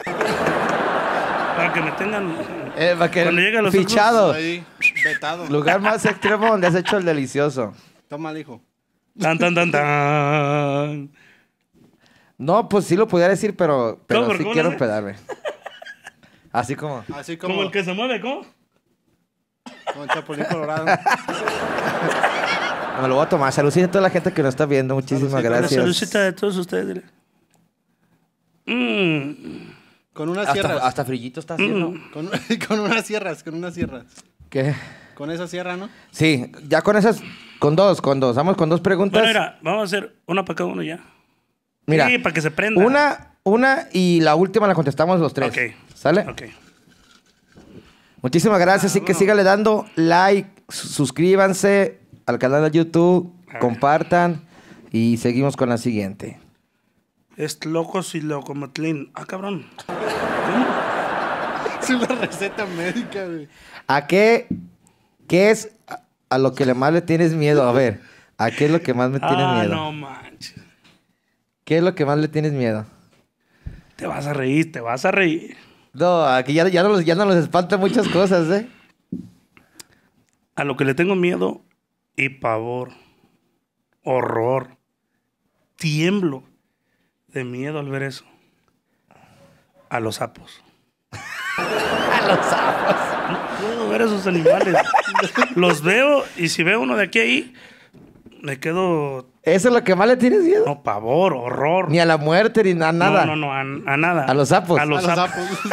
para que me tengan... Eh, para que fichado. Lugar más extremo donde has hecho el delicioso. Toma, hijo. Tan, tan, tan, tan. No, pues sí lo podía decir, pero, pero sí quiero pedarme. Así como. Así como. Como el que se mueve, ¿cómo? Con Chapulín Colorado. Me lo voy a tomar. Saludcita a toda la gente que nos está viendo. Muchísimas gracias. Saludcita de todos ustedes. Mm. Con unas sierras. Hasta frillito está haciendo. Mm. Con, unas sierras, con unas sierras. ¿Qué? Con esa sierra, ¿no? Sí, ya con esas. Con dos, con dos. Vamos con dos preguntas. Bueno, mira, vamos a hacer una para cada uno ya. Mira. Sí, para que se prenda. Una, una y la última la contestamos los tres. Ok. ¿Sale? Ok. Muchísimas gracias. Así que síganle dando like, suscríbanse al canal de YouTube, compartan y seguimos con la siguiente. Es loco locos y Matlin. Ah, cabrón. es una receta médica, güey. ¿A qué, qué es a lo que más le tienes miedo? A ver, ¿a qué es lo que más me tienes ah, miedo? No manches. ¿Qué es lo que más le tienes miedo? Te vas a reír, te vas a reír. No, aquí ya, ya, no los, ya no espanta muchas cosas, ¿eh? A lo que le tengo miedo y pavor, horror, tiemblo de miedo al ver eso. A los sapos. a los sapos. No puedo ver esos animales. los veo y si veo uno de aquí ahí, me quedo. ¿Eso es lo que más le tienes miedo? No, pavor, horror. Ni a la muerte, ni a nada. No, no, no, a, nada. A los sapos. A los, sapos.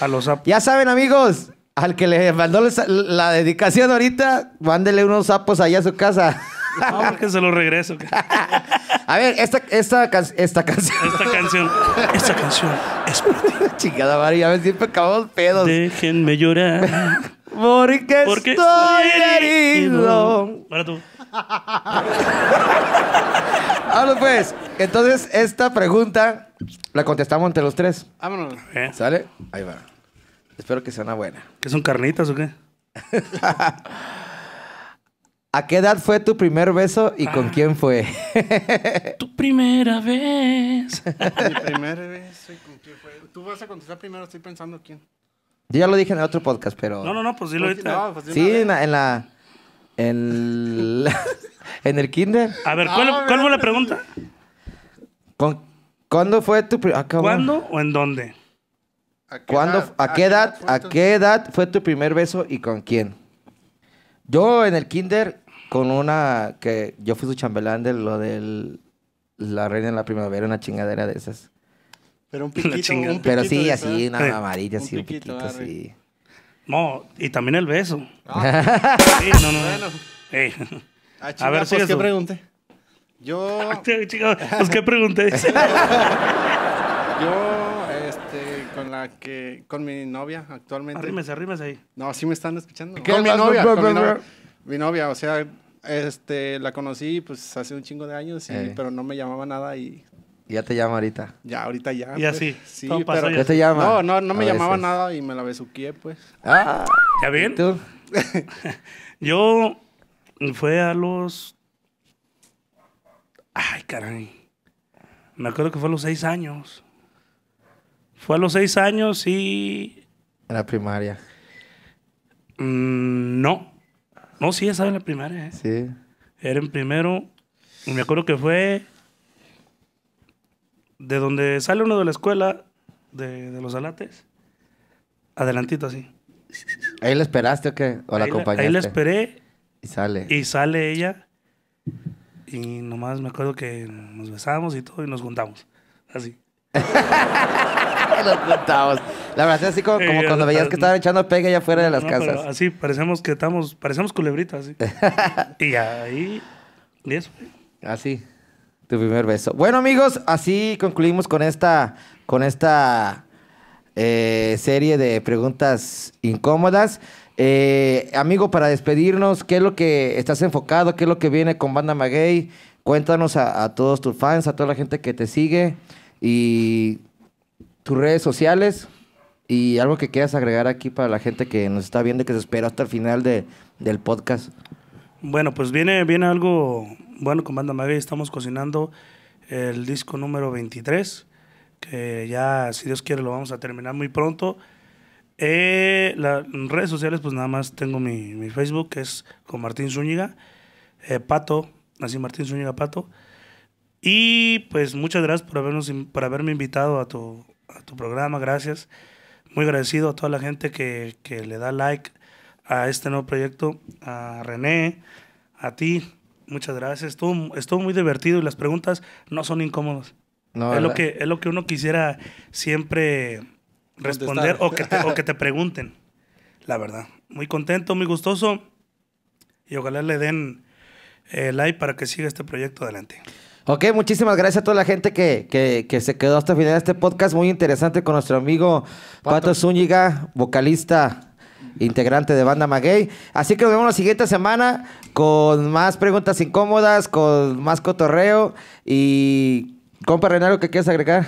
a los sapos. Ya saben, amigos, al que le mandó la dedicación ahorita, mándele unos sapos allá a su casa. No, que se los regreso. a ver, esta, esta, esta canción. Esta canción. Esta canción es para ti. Chingada, María, a ver, siempre acabamos pedos. Déjenme llorar. Porque, estoy herido. Para tú. Hablo pues, entonces esta pregunta la contestamos entre los tres. Vámonos. ¿Sale? Ahí va. Espero que sea una buena. ¿Qué son carnitas o qué? ¿A qué edad fue tu primer beso y con ah. quién fue? tu primera vez. Tu primer beso y con quién fue. Tú vas a contestar primero, estoy pensando quién. Yo ya lo dije en otro podcast, pero. No, no, no, pues, pues, pues sí lo No, sí, en la, en En, el Kinder. A ver, ¿cuál, fue la pregunta? ¿Cuándo fue tu. Ah, ¿Cuándo o en dónde? ¿A qué edad? ¿A qué edad, a qué edad fue tu primer beso y con quién? Yo en el Kinder con una que yo fui su chambelán de lo de la reina en la primavera, una chingadera de esas. Pero un piquito, un piquito Pero sí, así, una amarilla, así, un piquito, piquito sí. No, y también el beso. Ah, sí, no, no. Bueno. Eh. Ah, a ver, pues, ah, pues, ¿qué pregunté? Yo... pues, ¿qué pregunté? Yo, este, con la que... Con mi novia actualmente. Arrímese, arrímese ahí. No, sí me están escuchando. Con mi novia, mi novia. Mi novia, o sea, este, la conocí, pues, hace un chingo de años, y, eh. pero no me llamaba nada y ya te llamo ahorita. Ya, ahorita ya. Y así. Pues. Sí, pero... ¿Qué te llama? No, no, no me llamaba nada y me la besuqué, pues. Ah, ¿ya bien? Yo fue a los... Ay, caray. Me acuerdo que fue a los seis años. Fue a los seis años y... En la primaria. Mm, no. No, sí, estaba en la primaria. ¿eh? Sí. Era en primero. Me acuerdo que fue de donde sale uno de la escuela de, los alates, adelantito así. ¿Ahí la esperaste o qué? ¿O la acompañaste? ahí la esperé. Y sale. Y sale ella. Y nomás me acuerdo que nos besamos y todo y nos juntamos. Así. nos juntamos. La verdad es así como, cuando veías que estaba echando pega allá afuera de las casas. así, parecemos que estamos, parecemos culebritas, así. y ahí, y eso. Así. Tu primer beso. Bueno, amigos, así concluimos con esta, con esta eh, serie de preguntas incómodas. Eh, amigo, para despedirnos, ¿qué es lo que estás enfocado? ¿Qué es lo que viene con Banda Maguey? Cuéntanos a, todos tus fans, a toda la gente que te sigue y tus redes sociales y algo que quieras agregar aquí para la gente que nos está viendo y que se espera hasta el final del podcast. Bueno, pues viene, viene algo bueno, con Banda Magui estamos cocinando el disco número 23, que ya, si Dios quiere, lo vamos a terminar muy pronto. En eh, las redes sociales, pues nada más tengo mi, Facebook, que es con Martín Zúñiga, eh, Pato, así Martín Zúñiga Pato. Y pues muchas gracias por, por haberme invitado a tu, a tu programa, gracias. Muy agradecido a toda la gente que, que le da like a este nuevo proyecto, a René, a ti, Muchas gracias. Estuvo, estuvo muy divertido y las preguntas no son incómodas. es, lo que, es lo que uno quisiera siempre responder o que, te, que te pregunten. La verdad. Muy contento, muy gustoso. Y ojalá le den eh, like para que siga este proyecto adelante. Ok, muchísimas gracias a toda la gente que, se quedó hasta el final de este podcast. Muy interesante con nuestro amigo Pato Zúñiga, vocalista integrante de Banda Maguey. Así que nos vemos la siguiente semana con más preguntas incómodas, con más cotorreo. Y, compa Renaro, ¿qué quieres agregar?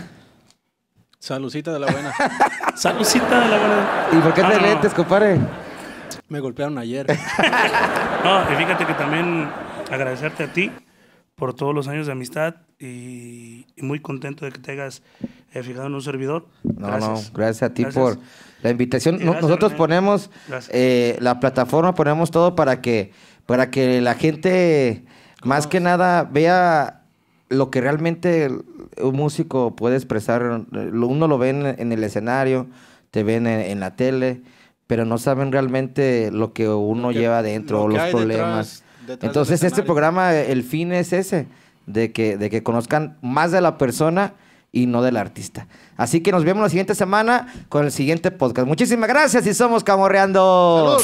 Salucita de la buena. Salucita de la buena. ¿Y por qué te lentes, ah, compadre? Me golpearon ayer. no, y fíjate que también agradecerte a ti por todos los años de amistad y, muy contento de que te hayas eh, fijado en un servidor. No, gracias. no, gracias a ti por la invitación. nosotros ponemos eh, la plataforma, ponemos todo para que, para que la gente más que nada vea lo que realmente un músico puede expresar. Uno lo ve en, el escenario, te ven en, la tele, pero no saben realmente lo que uno lleva adentro, o los problemas. Entonces este programa, el fin es ese, de que, de que conozcan más de la persona y no del artista. Así que nos vemos la siguiente semana con el siguiente podcast. Muchísimas gracias y somos Camorreando.